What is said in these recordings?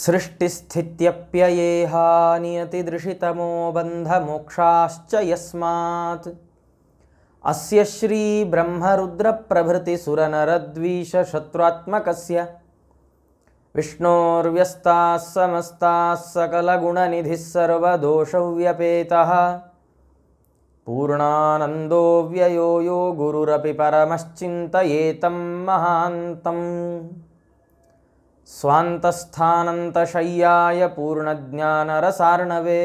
सृष्टिस्थित्यप्ययेहानियतिदृशितमो बन्धमोक्षाश्च यस्मात् अस्य श्रीब्रह्मरुद्रप्रभृतिसुरनरद्वीषशत्वात्मकस्य विष्णोर्व्यस्ताः समस्ताः पूर्णानन्दो व्ययो यो गुरुरपि परमश्चिन्तयेतं महान्तम् स्वान्तस्थानन्तशय्याय पूर्णज्ञानरसार्णवे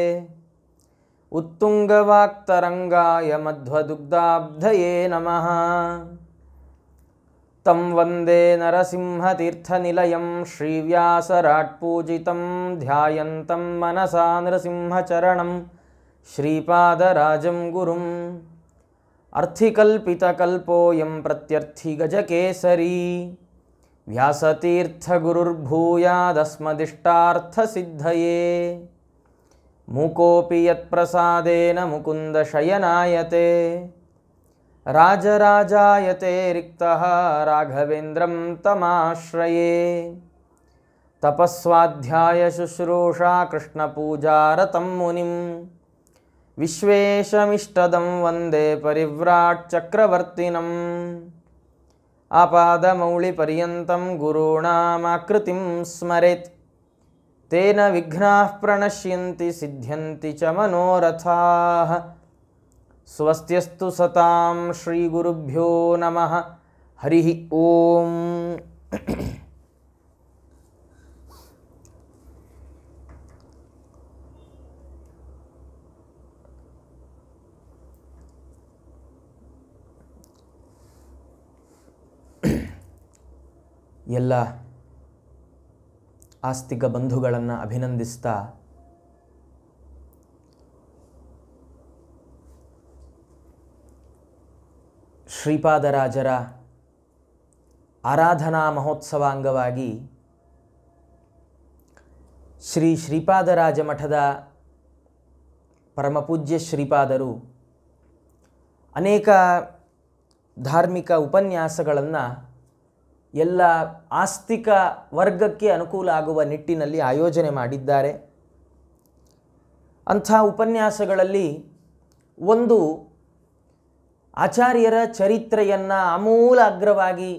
उत्तुङ्गवाक्तरङ्गाय मध्वदुग्धाब्धये नमः तं वन्दे नरसिंहतीर्थनिलयं श्रीव्यासराट्पूजितं ध्यायन्तं मनसा नृसिंहचरणं श्रीपादराजं गुरुम् अर्थिकल्पितकल्पोऽयं प्रत्यर्थिगजकेसरी व्यासतीर्थगुरुर्भूयादस्मदिष्टार्थसिद्धये मुकोऽपि यत्प्रसादेन मुकुन्दशयनायते राजराजायते रिक्तः राघवेन्द्रं तमाश्रये तपःस्वाध्यायशुश्रूषा कृष्णपूजारतं मुनिं विश्वेशमिष्टदं वन्दे परिव्राट्चक्रवर्तिनम् आपादमौलिपर्यन्तं गुरूणामाकृतिं स्मरेत् तेन विघ्नाः प्रणश्यन्ति सिद्ध्यन्ति च मनोरथाः स्वस्त्यस्तु सतां श्रीगुरुभ्यो नमः हरिः ॐ ಎಲ್ಲ ಆಸ್ತಿಕ ಬಂಧುಗಳನ್ನು ಅಭಿನಂದಿಸ್ತಾ ಶ್ರೀಪಾದರಾಜರ ಆರಾಧನಾ ಮಹೋತ್ಸವ ಅಂಗವಾಗಿ ಶ್ರೀ ಶ್ರೀಪಾದರಾಜ ಮಠದ ಪರಮಪೂಜ್ಯ ಶ್ರೀಪಾದರು ಅನೇಕ ಧಾರ್ಮಿಕ ಉಪನ್ಯಾಸಗಳನ್ನು ಎಲ್ಲ ಆಸ್ತಿಕ ವರ್ಗಕ್ಕೆ ಅನುಕೂಲ ಆಗುವ ನಿಟ್ಟಿನಲ್ಲಿ ಆಯೋಜನೆ ಮಾಡಿದ್ದಾರೆ ಅಂಥ ಉಪನ್ಯಾಸಗಳಲ್ಲಿ ಒಂದು ಆಚಾರ್ಯರ ಚರಿತ್ರೆಯನ್ನು ಅಮೂಲ ಅಗ್ರವಾಗಿ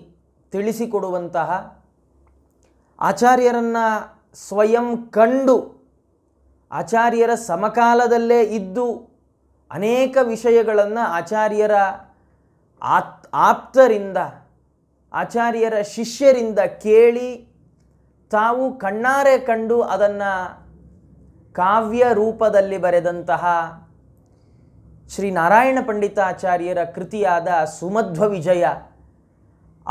ತಿಳಿಸಿಕೊಡುವಂತಹ ಆಚಾರ್ಯರನ್ನು ಸ್ವಯಂ ಕಂಡು ಆಚಾರ್ಯರ ಸಮಕಾಲದಲ್ಲೇ ಇದ್ದು ಅನೇಕ ವಿಷಯಗಳನ್ನು ಆಚಾರ್ಯರ ಆಪ್ತರಿಂದ ಆಚಾರ್ಯರ ಶಿಷ್ಯರಿಂದ ಕೇಳಿ ತಾವು ಕಣ್ಣಾರೆ ಕಂಡು ಅದನ್ನು ಕಾವ್ಯ ರೂಪದಲ್ಲಿ ಬರೆದಂತಹ ಶ್ರೀ ನಾರಾಯಣ ಪಂಡಿತಾಚಾರ್ಯರ ಕೃತಿಯಾದ ಸುಮಧ್ವ ವಿಜಯ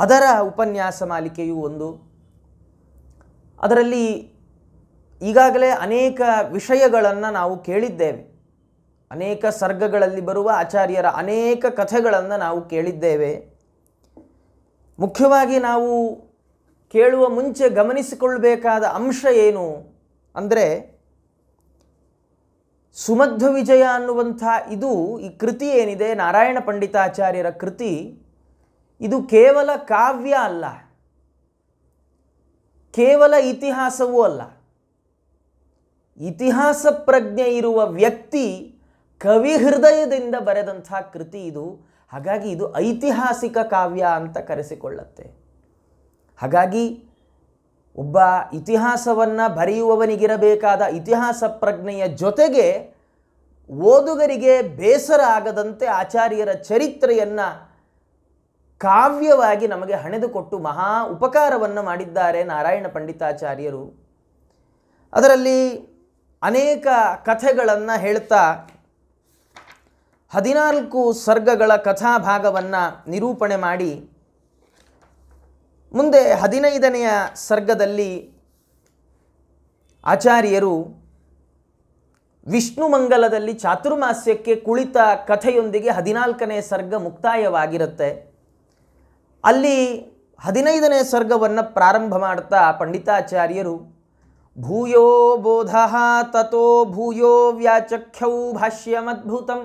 ಅದರ ಉಪನ್ಯಾಸ ಮಾಲಿಕೆಯು ಒಂದು ಅದರಲ್ಲಿ ಈಗಾಗಲೇ ಅನೇಕ ವಿಷಯಗಳನ್ನು ನಾವು ಕೇಳಿದ್ದೇವೆ ಅನೇಕ ಸರ್ಗಗಳಲ್ಲಿ ಬರುವ ಆಚಾರ್ಯರ ಅನೇಕ ಕಥೆಗಳನ್ನು ನಾವು ಕೇಳಿದ್ದೇವೆ ಮುಖ್ಯವಾಗಿ ನಾವು ಕೇಳುವ ಮುಂಚೆ ಗಮನಿಸಿಕೊಳ್ಳಬೇಕಾದ ಅಂಶ ಏನು ಅಂದರೆ ಸುಮಧ್ವ ವಿಜಯ ಅನ್ನುವಂಥ ಇದು ಈ ಕೃತಿ ಏನಿದೆ ನಾರಾಯಣ ಪಂಡಿತಾಚಾರ್ಯರ ಕೃತಿ ಇದು ಕೇವಲ ಕಾವ್ಯ ಅಲ್ಲ ಕೇವಲ ಇತಿಹಾಸವೂ ಅಲ್ಲ ಇತಿಹಾಸ ಪ್ರಜ್ಞೆ ಇರುವ ವ್ಯಕ್ತಿ ಕವಿ ಹೃದಯದಿಂದ ಬರೆದಂಥ ಕೃತಿ ಇದು ಹಾಗಾಗಿ ಇದು ಐತಿಹಾಸಿಕ ಕಾವ್ಯ ಅಂತ ಕರೆಸಿಕೊಳ್ಳುತ್ತೆ ಹಾಗಾಗಿ ಒಬ್ಬ ಇತಿಹಾಸವನ್ನು ಬರೆಯುವವನಿಗಿರಬೇಕಾದ ಇತಿಹಾಸ ಪ್ರಜ್ಞೆಯ ಜೊತೆಗೆ ಓದುಗರಿಗೆ ಬೇಸರ ಆಗದಂತೆ ಆಚಾರ್ಯರ ಚರಿತ್ರೆಯನ್ನು ಕಾವ್ಯವಾಗಿ ನಮಗೆ ಹಣೆದುಕೊಟ್ಟು ಮಹಾ ಉಪಕಾರವನ್ನು ಮಾಡಿದ್ದಾರೆ ನಾರಾಯಣ ಪಂಡಿತಾಚಾರ್ಯರು ಅದರಲ್ಲಿ ಅನೇಕ ಕಥೆಗಳನ್ನು ಹೇಳ್ತಾ ಹದಿನಾಲ್ಕು ಸರ್ಗಗಳ ಕಥಾಭಾಗವನ್ನು ನಿರೂಪಣೆ ಮಾಡಿ ಮುಂದೆ ಹದಿನೈದನೆಯ ಸರ್ಗದಲ್ಲಿ ಆಚಾರ್ಯರು ವಿಷ್ಣುಮಂಗಲದಲ್ಲಿ ಚಾತುರ್ಮಾಸ್ಯಕ್ಕೆ ಕುಳಿತ ಕಥೆಯೊಂದಿಗೆ ಹದಿನಾಲ್ಕನೇ ಸರ್ಗ ಮುಕ್ತಾಯವಾಗಿರುತ್ತೆ ಅಲ್ಲಿ ಹದಿನೈದನೇ ಸರ್ಗವನ್ನು ಪ್ರಾರಂಭ ಮಾಡ್ತಾ ಪಂಡಿತಾಚಾರ್ಯರು ಭೂಯೋ ಬೋಧ ತಥೋ ಭೂಯೋ ವ್ಯಾಚಖ್ಯೌ ಭಾಷ್ಯಮದ್ಭುತಂ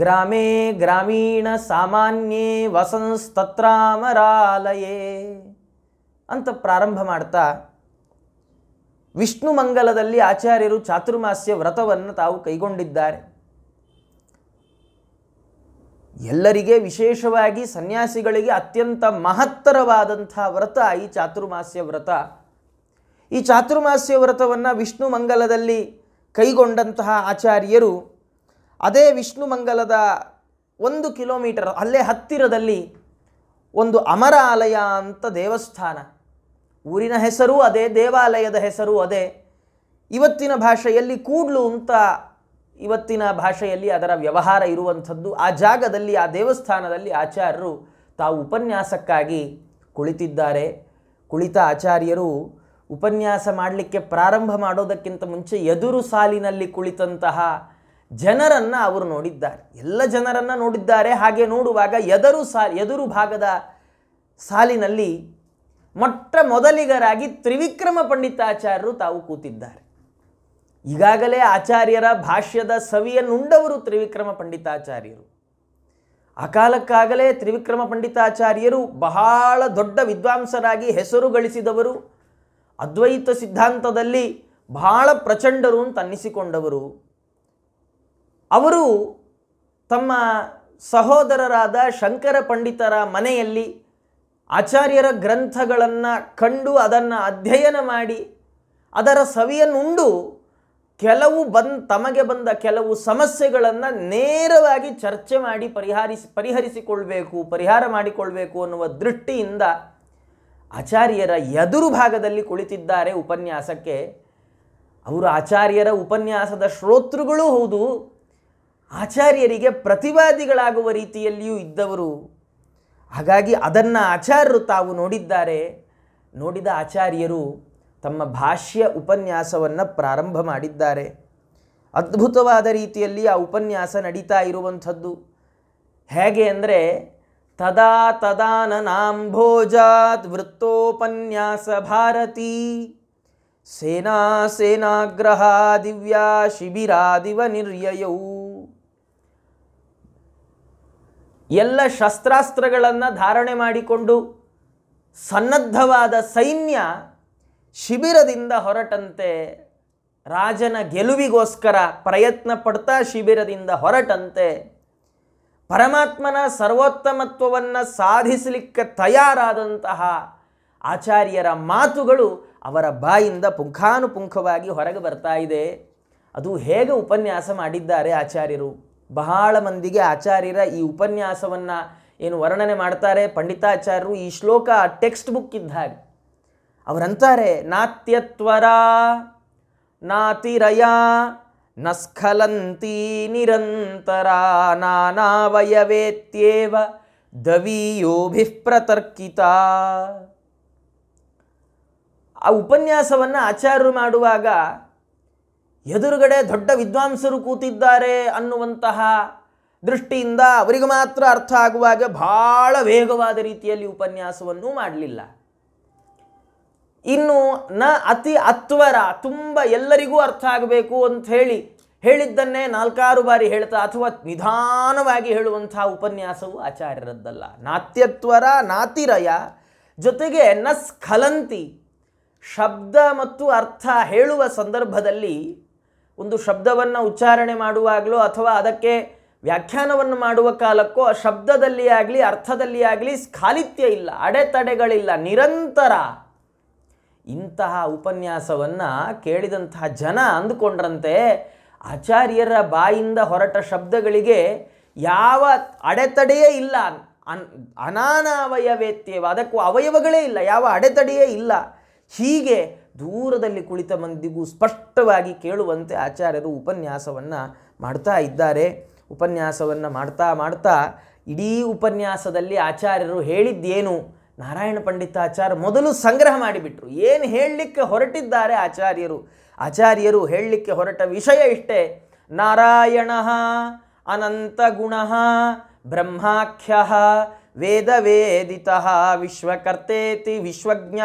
ಗ್ರಾಮೇ ಗ್ರಾಮೀಣ ಸಾಮಾನ್ಯೇ ವಸಂಸ್ತತ್ರಾಮರಾಲಯೇ ಅಂತ ಪ್ರಾರಂಭ ಮಾಡ್ತಾ ವಿಷ್ಣು ಮಂಗಲದಲ್ಲಿ ಆಚಾರ್ಯರು ಚಾತುರ್ಮಾಸ್ಯ ವ್ರತವನ್ನು ತಾವು ಕೈಗೊಂಡಿದ್ದಾರೆ ಎಲ್ಲರಿಗೆ ವಿಶೇಷವಾಗಿ ಸನ್ಯಾಸಿಗಳಿಗೆ ಅತ್ಯಂತ ಮಹತ್ತರವಾದಂಥ ವ್ರತ ಈ ಚಾತುರ್ಮಾಸ್ಯ ವ್ರತ ಈ ಚಾತುರ್ಮಾಸ್ಯ ವ್ರತವನ್ನು ವಿಷ್ಣು ಮಂಗಲದಲ್ಲಿ ಕೈಗೊಂಡಂತಹ ಆಚಾರ್ಯರು ಅದೇ ವಿಷ್ಣು ಮಂಗಲದ ಒಂದು ಕಿಲೋಮೀಟರ್ ಅಲ್ಲೇ ಹತ್ತಿರದಲ್ಲಿ ಒಂದು ಅಮರ ಆಲಯ ಅಂತ ದೇವಸ್ಥಾನ ಊರಿನ ಹೆಸರು ಅದೇ ದೇವಾಲಯದ ಹೆಸರು ಅದೇ ಇವತ್ತಿನ ಭಾಷೆಯಲ್ಲಿ ಕೂಡ್ಲು ಅಂತ ಇವತ್ತಿನ ಭಾಷೆಯಲ್ಲಿ ಅದರ ವ್ಯವಹಾರ ಇರುವಂಥದ್ದು ಆ ಜಾಗದಲ್ಲಿ ಆ ದೇವಸ್ಥಾನದಲ್ಲಿ ಆಚಾರ್ಯರು ತಾವು ಉಪನ್ಯಾಸಕ್ಕಾಗಿ ಕುಳಿತಿದ್ದಾರೆ ಕುಳಿತ ಆಚಾರ್ಯರು ಉಪನ್ಯಾಸ ಮಾಡಲಿಕ್ಕೆ ಪ್ರಾರಂಭ ಮಾಡೋದಕ್ಕಿಂತ ಮುಂಚೆ ಎದುರು ಸಾಲಿನಲ್ಲಿ ಕುಳಿತಂತಹ ಜನರನ್ನು ಅವರು ನೋಡಿದ್ದಾರೆ ಎಲ್ಲ ಜನರನ್ನು ನೋಡಿದ್ದಾರೆ ಹಾಗೆ ನೋಡುವಾಗ ಎದರು ಸಾ ಎದುರು ಭಾಗದ ಸಾಲಿನಲ್ಲಿ ಮೊಟ್ಟ ಮೊದಲಿಗರಾಗಿ ತ್ರಿವಿಕ್ರಮ ಪಂಡಿತಾಚಾರ್ಯರು ತಾವು ಕೂತಿದ್ದಾರೆ ಈಗಾಗಲೇ ಆಚಾರ್ಯರ ಭಾಷ್ಯದ ಸವಿಯನ್ನುಂಡವರು ತ್ರಿವಿಕ್ರಮ ಪಂಡಿತಾಚಾರ್ಯರು ಆ ಕಾಲಕ್ಕಾಗಲೇ ತ್ರಿವಿಕ್ರಮ ಪಂಡಿತಾಚಾರ್ಯರು ಬಹಳ ದೊಡ್ಡ ವಿದ್ವಾಂಸರಾಗಿ ಹೆಸರು ಗಳಿಸಿದವರು ಅದ್ವೈತ ಸಿದ್ಧಾಂತದಲ್ಲಿ ಬಹಳ ಪ್ರಚಂಡರು ಅಂತ ಅನ್ನಿಸಿಕೊಂಡವರು ಅವರು ತಮ್ಮ ಸಹೋದರರಾದ ಶಂಕರ ಪಂಡಿತರ ಮನೆಯಲ್ಲಿ ಆಚಾರ್ಯರ ಗ್ರಂಥಗಳನ್ನು ಕಂಡು ಅದನ್ನು ಅಧ್ಯಯನ ಮಾಡಿ ಅದರ ಸವಿಯನ್ನುಂಡು ಕೆಲವು ಬಂದ್ ತಮಗೆ ಬಂದ ಕೆಲವು ಸಮಸ್ಯೆಗಳನ್ನು ನೇರವಾಗಿ ಚರ್ಚೆ ಮಾಡಿ ಪರಿಹರಿಸಿ ಪರಿಹರಿಸಿಕೊಳ್ಬೇಕು ಪರಿಹಾರ ಮಾಡಿಕೊಳ್ಬೇಕು ಅನ್ನುವ ದೃಷ್ಟಿಯಿಂದ ಆಚಾರ್ಯರ ಎದುರು ಭಾಗದಲ್ಲಿ ಕುಳಿತಿದ್ದಾರೆ ಉಪನ್ಯಾಸಕ್ಕೆ ಅವರು ಆಚಾರ್ಯರ ಉಪನ್ಯಾಸದ ಶ್ರೋತೃಗಳೂ ಹೌದು ಆಚಾರ್ಯರಿಗೆ ಪ್ರತಿವಾದಿಗಳಾಗುವ ರೀತಿಯಲ್ಲಿಯೂ ಇದ್ದವರು ಹಾಗಾಗಿ ಅದನ್ನು ಆಚಾರ್ಯರು ತಾವು ನೋಡಿದ್ದಾರೆ ನೋಡಿದ ಆಚಾರ್ಯರು ತಮ್ಮ ಭಾಷ್ಯ ಉಪನ್ಯಾಸವನ್ನು ಪ್ರಾರಂಭ ಮಾಡಿದ್ದಾರೆ ಅದ್ಭುತವಾದ ರೀತಿಯಲ್ಲಿ ಆ ಉಪನ್ಯಾಸ ನಡೀತಾ ಇರುವಂಥದ್ದು ಹೇಗೆ ಅಂದರೆ ತದಾ ನಾಂಭೋಜಾತ್ ವೃತ್ತೋಪನ್ಯಾಸ ಭಾರತೀ ಸೇನಾ ಸೇನಾಗ್ರಹ ದಿವ್ಯಾ ಶಿಬಿರಾದಿವ ನಿರ್ಯಯೌ ಎಲ್ಲ ಶಸ್ತ್ರಾಸ್ತ್ರಗಳನ್ನು ಧಾರಣೆ ಮಾಡಿಕೊಂಡು ಸನ್ನದ್ಧವಾದ ಸೈನ್ಯ ಶಿಬಿರದಿಂದ ಹೊರಟಂತೆ ರಾಜನ ಗೆಲುವಿಗೋಸ್ಕರ ಪ್ರಯತ್ನ ಪಡ್ತಾ ಶಿಬಿರದಿಂದ ಹೊರಟಂತೆ ಪರಮಾತ್ಮನ ಸರ್ವೋತ್ತಮತ್ವವನ್ನು ಸಾಧಿಸಲಿಕ್ಕೆ ತಯಾರಾದಂತಹ ಆಚಾರ್ಯರ ಮಾತುಗಳು ಅವರ ಬಾಯಿಂದ ಪುಂಖಾನುಪುಂಖವಾಗಿ ಹೊರಗೆ ಬರ್ತಾ ಇದೆ ಅದು ಹೇಗೆ ಉಪನ್ಯಾಸ ಮಾಡಿದ್ದಾರೆ ಆಚಾರ್ಯರು ಬಹಳ ಮಂದಿಗೆ ಆಚಾರ್ಯರ ಈ ಉಪನ್ಯಾಸವನ್ನು ಏನು ವರ್ಣನೆ ಮಾಡ್ತಾರೆ ಪಂಡಿತಾಚಾರ್ಯರು ಈ ಶ್ಲೋಕ ಟೆಕ್ಸ್ಟ್ ಬುಕ್ ಇದ್ದ ಹಾಗೆ ಅವರಂತಾರೆ ನಾತ್ಯತ್ವರ ನಾತಿರಯ ನಸ್ಖಲಂತಿ ನಿರಂತರ ನಾನಾವಯವೇತ್ಯೇವ ಪ್ರತರ್ಕಿತ ಆ ಉಪನ್ಯಾಸವನ್ನು ಆಚಾರ್ಯರು ಮಾಡುವಾಗ ಎದುರುಗಡೆ ದೊಡ್ಡ ವಿದ್ವಾಂಸರು ಕೂತಿದ್ದಾರೆ ಅನ್ನುವಂತಹ ದೃಷ್ಟಿಯಿಂದ ಅವರಿಗೆ ಮಾತ್ರ ಅರ್ಥ ಆಗುವಾಗ ಬಹಳ ವೇಗವಾದ ರೀತಿಯಲ್ಲಿ ಉಪನ್ಯಾಸವನ್ನು ಮಾಡಲಿಲ್ಲ ಇನ್ನು ನ ಅತಿ ಅತ್ವರ ತುಂಬ ಎಲ್ಲರಿಗೂ ಅರ್ಥ ಆಗಬೇಕು ಅಂತ ಹೇಳಿ ಹೇಳಿದ್ದನ್ನೇ ನಾಲ್ಕಾರು ಬಾರಿ ಹೇಳ್ತಾ ಅಥವಾ ನಿಧಾನವಾಗಿ ಹೇಳುವಂತಹ ಉಪನ್ಯಾಸವು ಆಚಾರ್ಯರದ್ದಲ್ಲ ನಾತ್ಯತ್ವರ ನಾತಿರಯ ಜೊತೆಗೆ ನ ಸ್ಖಲಂತಿ ಶಬ್ದ ಮತ್ತು ಅರ್ಥ ಹೇಳುವ ಸಂದರ್ಭದಲ್ಲಿ ಒಂದು ಶಬ್ದವನ್ನು ಉಚ್ಚಾರಣೆ ಮಾಡುವಾಗಲೋ ಅಥವಾ ಅದಕ್ಕೆ ವ್ಯಾಖ್ಯಾನವನ್ನು ಮಾಡುವ ಕಾಲಕ್ಕೂ ಆ ಶಬ್ದದಲ್ಲಿ ಆಗಲಿ ಅರ್ಥದಲ್ಲಿ ಆಗಲಿ ಸ್ಖಾಲಿತ್ಯ ಇಲ್ಲ ಅಡೆತಡೆಗಳಿಲ್ಲ ನಿರಂತರ ಇಂತಹ ಉಪನ್ಯಾಸವನ್ನು ಕೇಳಿದಂತಹ ಜನ ಅಂದುಕೊಂಡ್ರಂತೆ ಆಚಾರ್ಯರ ಬಾಯಿಂದ ಹೊರಟ ಶಬ್ದಗಳಿಗೆ ಯಾವ ಅಡೆತಡೆಯೇ ಇಲ್ಲ ಅನ್ ಅನಾನವಯವೇತ್ಯವ ಅದಕ್ಕೂ ಅವಯವಗಳೇ ಇಲ್ಲ ಯಾವ ಅಡೆತಡೆಯೇ ಇಲ್ಲ ಹೀಗೆ ದೂರದಲ್ಲಿ ಕುಳಿತ ಮಂದಿಗೂ ಸ್ಪಷ್ಟವಾಗಿ ಕೇಳುವಂತೆ ಆಚಾರ್ಯರು ಉಪನ್ಯಾಸವನ್ನು ಮಾಡ್ತಾ ಇದ್ದಾರೆ ಉಪನ್ಯಾಸವನ್ನು ಮಾಡ್ತಾ ಮಾಡ್ತಾ ಇಡೀ ಉಪನ್ಯಾಸದಲ್ಲಿ ಆಚಾರ್ಯರು ಹೇಳಿದ್ದೇನು ನಾರಾಯಣ ಪಂಡಿತಾಚಾರ್ಯ ಮೊದಲು ಸಂಗ್ರಹ ಮಾಡಿಬಿಟ್ರು ಏನು ಹೇಳಲಿಕ್ಕೆ ಹೊರಟಿದ್ದಾರೆ ಆಚಾರ್ಯರು ಆಚಾರ್ಯರು ಹೇಳಲಿಕ್ಕೆ ಹೊರಟ ವಿಷಯ ಇಷ್ಟೇ ನಾರಾಯಣ ಅನಂತ ಗುಣ ಬ್ರಹ್ಮಾಖ್ಯ ವೇದ ವೇದಿತ ವಿಶ್ವಕರ್ತೇತಿ ವಿಶ್ವಜ್ಞ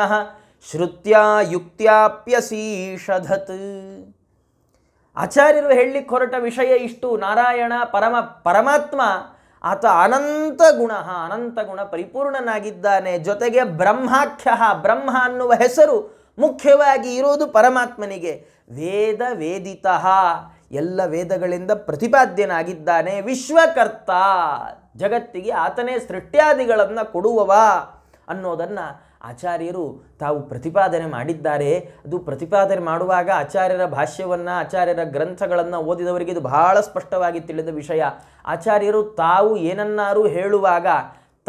ಶ್ರುತ್ಯ ಯುಕ್ತಾಪ್ಯಸೀಷಧತ್ ಆಚಾರ್ಯರು ಹೇಳಲಿಕ್ಕೆ ಹೊರಟ ವಿಷಯ ಇಷ್ಟು ನಾರಾಯಣ ಪರಮ ಪರಮಾತ್ಮ ಆತ ಅನಂತ ಗುಣ ಅನಂತ ಗುಣ ಪರಿಪೂರ್ಣನಾಗಿದ್ದಾನೆ ಜೊತೆಗೆ ಬ್ರಹ್ಮಾಖ್ಯ ಬ್ರಹ್ಮ ಅನ್ನುವ ಹೆಸರು ಮುಖ್ಯವಾಗಿ ಇರೋದು ಪರಮಾತ್ಮನಿಗೆ ವೇದ ವೇದಿತ ಎಲ್ಲ ವೇದಗಳಿಂದ ಪ್ರತಿಪಾದ್ಯನಾಗಿದ್ದಾನೆ ವಿಶ್ವಕರ್ತ ಜಗತ್ತಿಗೆ ಆತನೇ ಸೃಷ್ಟ್ಯಾದಿಗಳನ್ನು ಕೊಡುವವ ಅನ್ನೋದನ್ನು ಆಚಾರ್ಯರು ತಾವು ಪ್ರತಿಪಾದನೆ ಮಾಡಿದ್ದಾರೆ ಅದು ಪ್ರತಿಪಾದನೆ ಮಾಡುವಾಗ ಆಚಾರ್ಯರ ಭಾಷ್ಯವನ್ನು ಆಚಾರ್ಯರ ಗ್ರಂಥಗಳನ್ನು ಓದಿದವರಿಗೆ ಇದು ಬಹಳ ಸ್ಪಷ್ಟವಾಗಿ ತಿಳಿದ ವಿಷಯ ಆಚಾರ್ಯರು ತಾವು ಏನನ್ನಾರು ಹೇಳುವಾಗ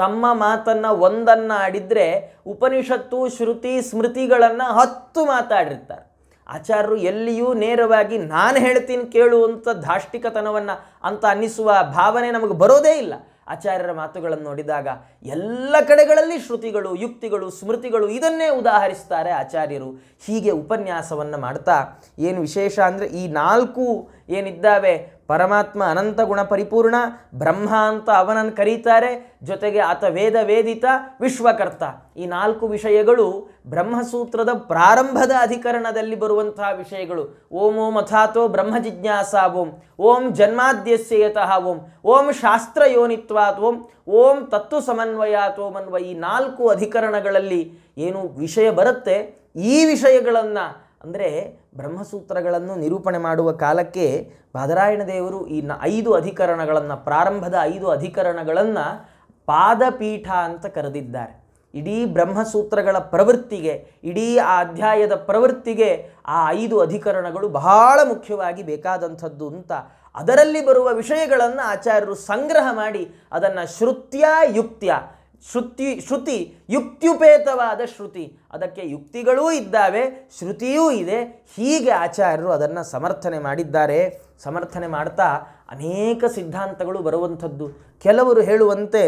ತಮ್ಮ ಮಾತನ್ನು ಒಂದನ್ನು ಆಡಿದರೆ ಉಪನಿಷತ್ತು ಶ್ರುತಿ ಸ್ಮೃತಿಗಳನ್ನು ಹತ್ತು ಮಾತಾಡಿರ್ತಾರೆ ಆಚಾರ್ಯರು ಎಲ್ಲಿಯೂ ನೇರವಾಗಿ ನಾನು ಹೇಳ್ತೀನಿ ಕೇಳುವಂಥ ಧಾಷ್ಟಿಕತನವನ್ನು ಅಂತ ಅನ್ನಿಸುವ ಭಾವನೆ ನಮಗೆ ಬರೋದೇ ಇಲ್ಲ ಆಚಾರ್ಯರ ಮಾತುಗಳನ್ನು ನೋಡಿದಾಗ ಎಲ್ಲ ಕಡೆಗಳಲ್ಲಿ ಶ್ರುತಿಗಳು ಯುಕ್ತಿಗಳು ಸ್ಮೃತಿಗಳು ಇದನ್ನೇ ಉದಾಹರಿಸ್ತಾರೆ ಆಚಾರ್ಯರು ಹೀಗೆ ಉಪನ್ಯಾಸವನ್ನು ಮಾಡ್ತಾ ಏನು ವಿಶೇಷ ಅಂದರೆ ಈ ನಾಲ್ಕು ಏನಿದ್ದಾವೆ ಪರಮಾತ್ಮ ಅನಂತ ಗುಣ ಪರಿಪೂರ್ಣ ಬ್ರಹ್ಮ ಅಂತ ಅವನನ್ನು ಕರೀತಾರೆ ಜೊತೆಗೆ ಆತ ವೇದ ವೇದಿತ ವಿಶ್ವಕರ್ತ ಈ ನಾಲ್ಕು ವಿಷಯಗಳು ಬ್ರಹ್ಮಸೂತ್ರದ ಪ್ರಾರಂಭದ ಅಧಿಕರಣದಲ್ಲಿ ಬರುವಂತಹ ವಿಷಯಗಳು ಓಂ ಓಂ ಅಥಾತೋ ಬ್ರಹ್ಮ ಜಿಜ್ಞಾಸಾ ಓಂ ಓಂ ಜನ್ಮಾದ್ಯಸ್ಯತಃ ಓಂ ಓಂ ಶಾಸ್ತ್ರ ಯೋನಿತ್ವಾತ್ ಓಂ ಓಂ ತತ್ತು ಸಮನ್ವಯಾತೋಂ ಅನ್ವಯ ಈ ನಾಲ್ಕು ಅಧಿಕರಣಗಳಲ್ಲಿ ಏನು ವಿಷಯ ಬರುತ್ತೆ ಈ ವಿಷಯಗಳನ್ನು ಅಂದರೆ ಬ್ರಹ್ಮಸೂತ್ರಗಳನ್ನು ನಿರೂಪಣೆ ಮಾಡುವ ಕಾಲಕ್ಕೆ ಬಾದರಾಯಣ ದೇವರು ಈ ಐದು ಅಧಿಕರಣಗಳನ್ನು ಪ್ರಾರಂಭದ ಐದು ಅಧಿಕರಣಗಳನ್ನು ಪಾದಪೀಠ ಅಂತ ಕರೆದಿದ್ದಾರೆ ಇಡೀ ಬ್ರಹ್ಮಸೂತ್ರಗಳ ಪ್ರವೃತ್ತಿಗೆ ಇಡೀ ಆ ಅಧ್ಯಾಯದ ಪ್ರವೃತ್ತಿಗೆ ಆ ಐದು ಅಧಿಕರಣಗಳು ಬಹಳ ಮುಖ್ಯವಾಗಿ ಬೇಕಾದಂಥದ್ದು ಅಂತ ಅದರಲ್ಲಿ ಬರುವ ವಿಷಯಗಳನ್ನು ಆಚಾರ್ಯರು ಸಂಗ್ರಹ ಮಾಡಿ ಅದನ್ನು ಶ್ರುತ್ಯ ಯುಕ್ತ್ಯ ಶ್ರುತಿ ಶ್ರುತಿ ಯುಕ್ತಿಯುಪೇತವಾದ ಶ್ರುತಿ ಅದಕ್ಕೆ ಯುಕ್ತಿಗಳೂ ಇದ್ದಾವೆ ಶ್ರುತಿಯೂ ಇದೆ ಹೀಗೆ ಆಚಾರ್ಯರು ಅದನ್ನು ಸಮರ್ಥನೆ ಮಾಡಿದ್ದಾರೆ ಸಮರ್ಥನೆ ಮಾಡ್ತಾ ಅನೇಕ ಸಿದ್ಧಾಂತಗಳು ಬರುವಂಥದ್ದು ಕೆಲವರು ಹೇಳುವಂತೆ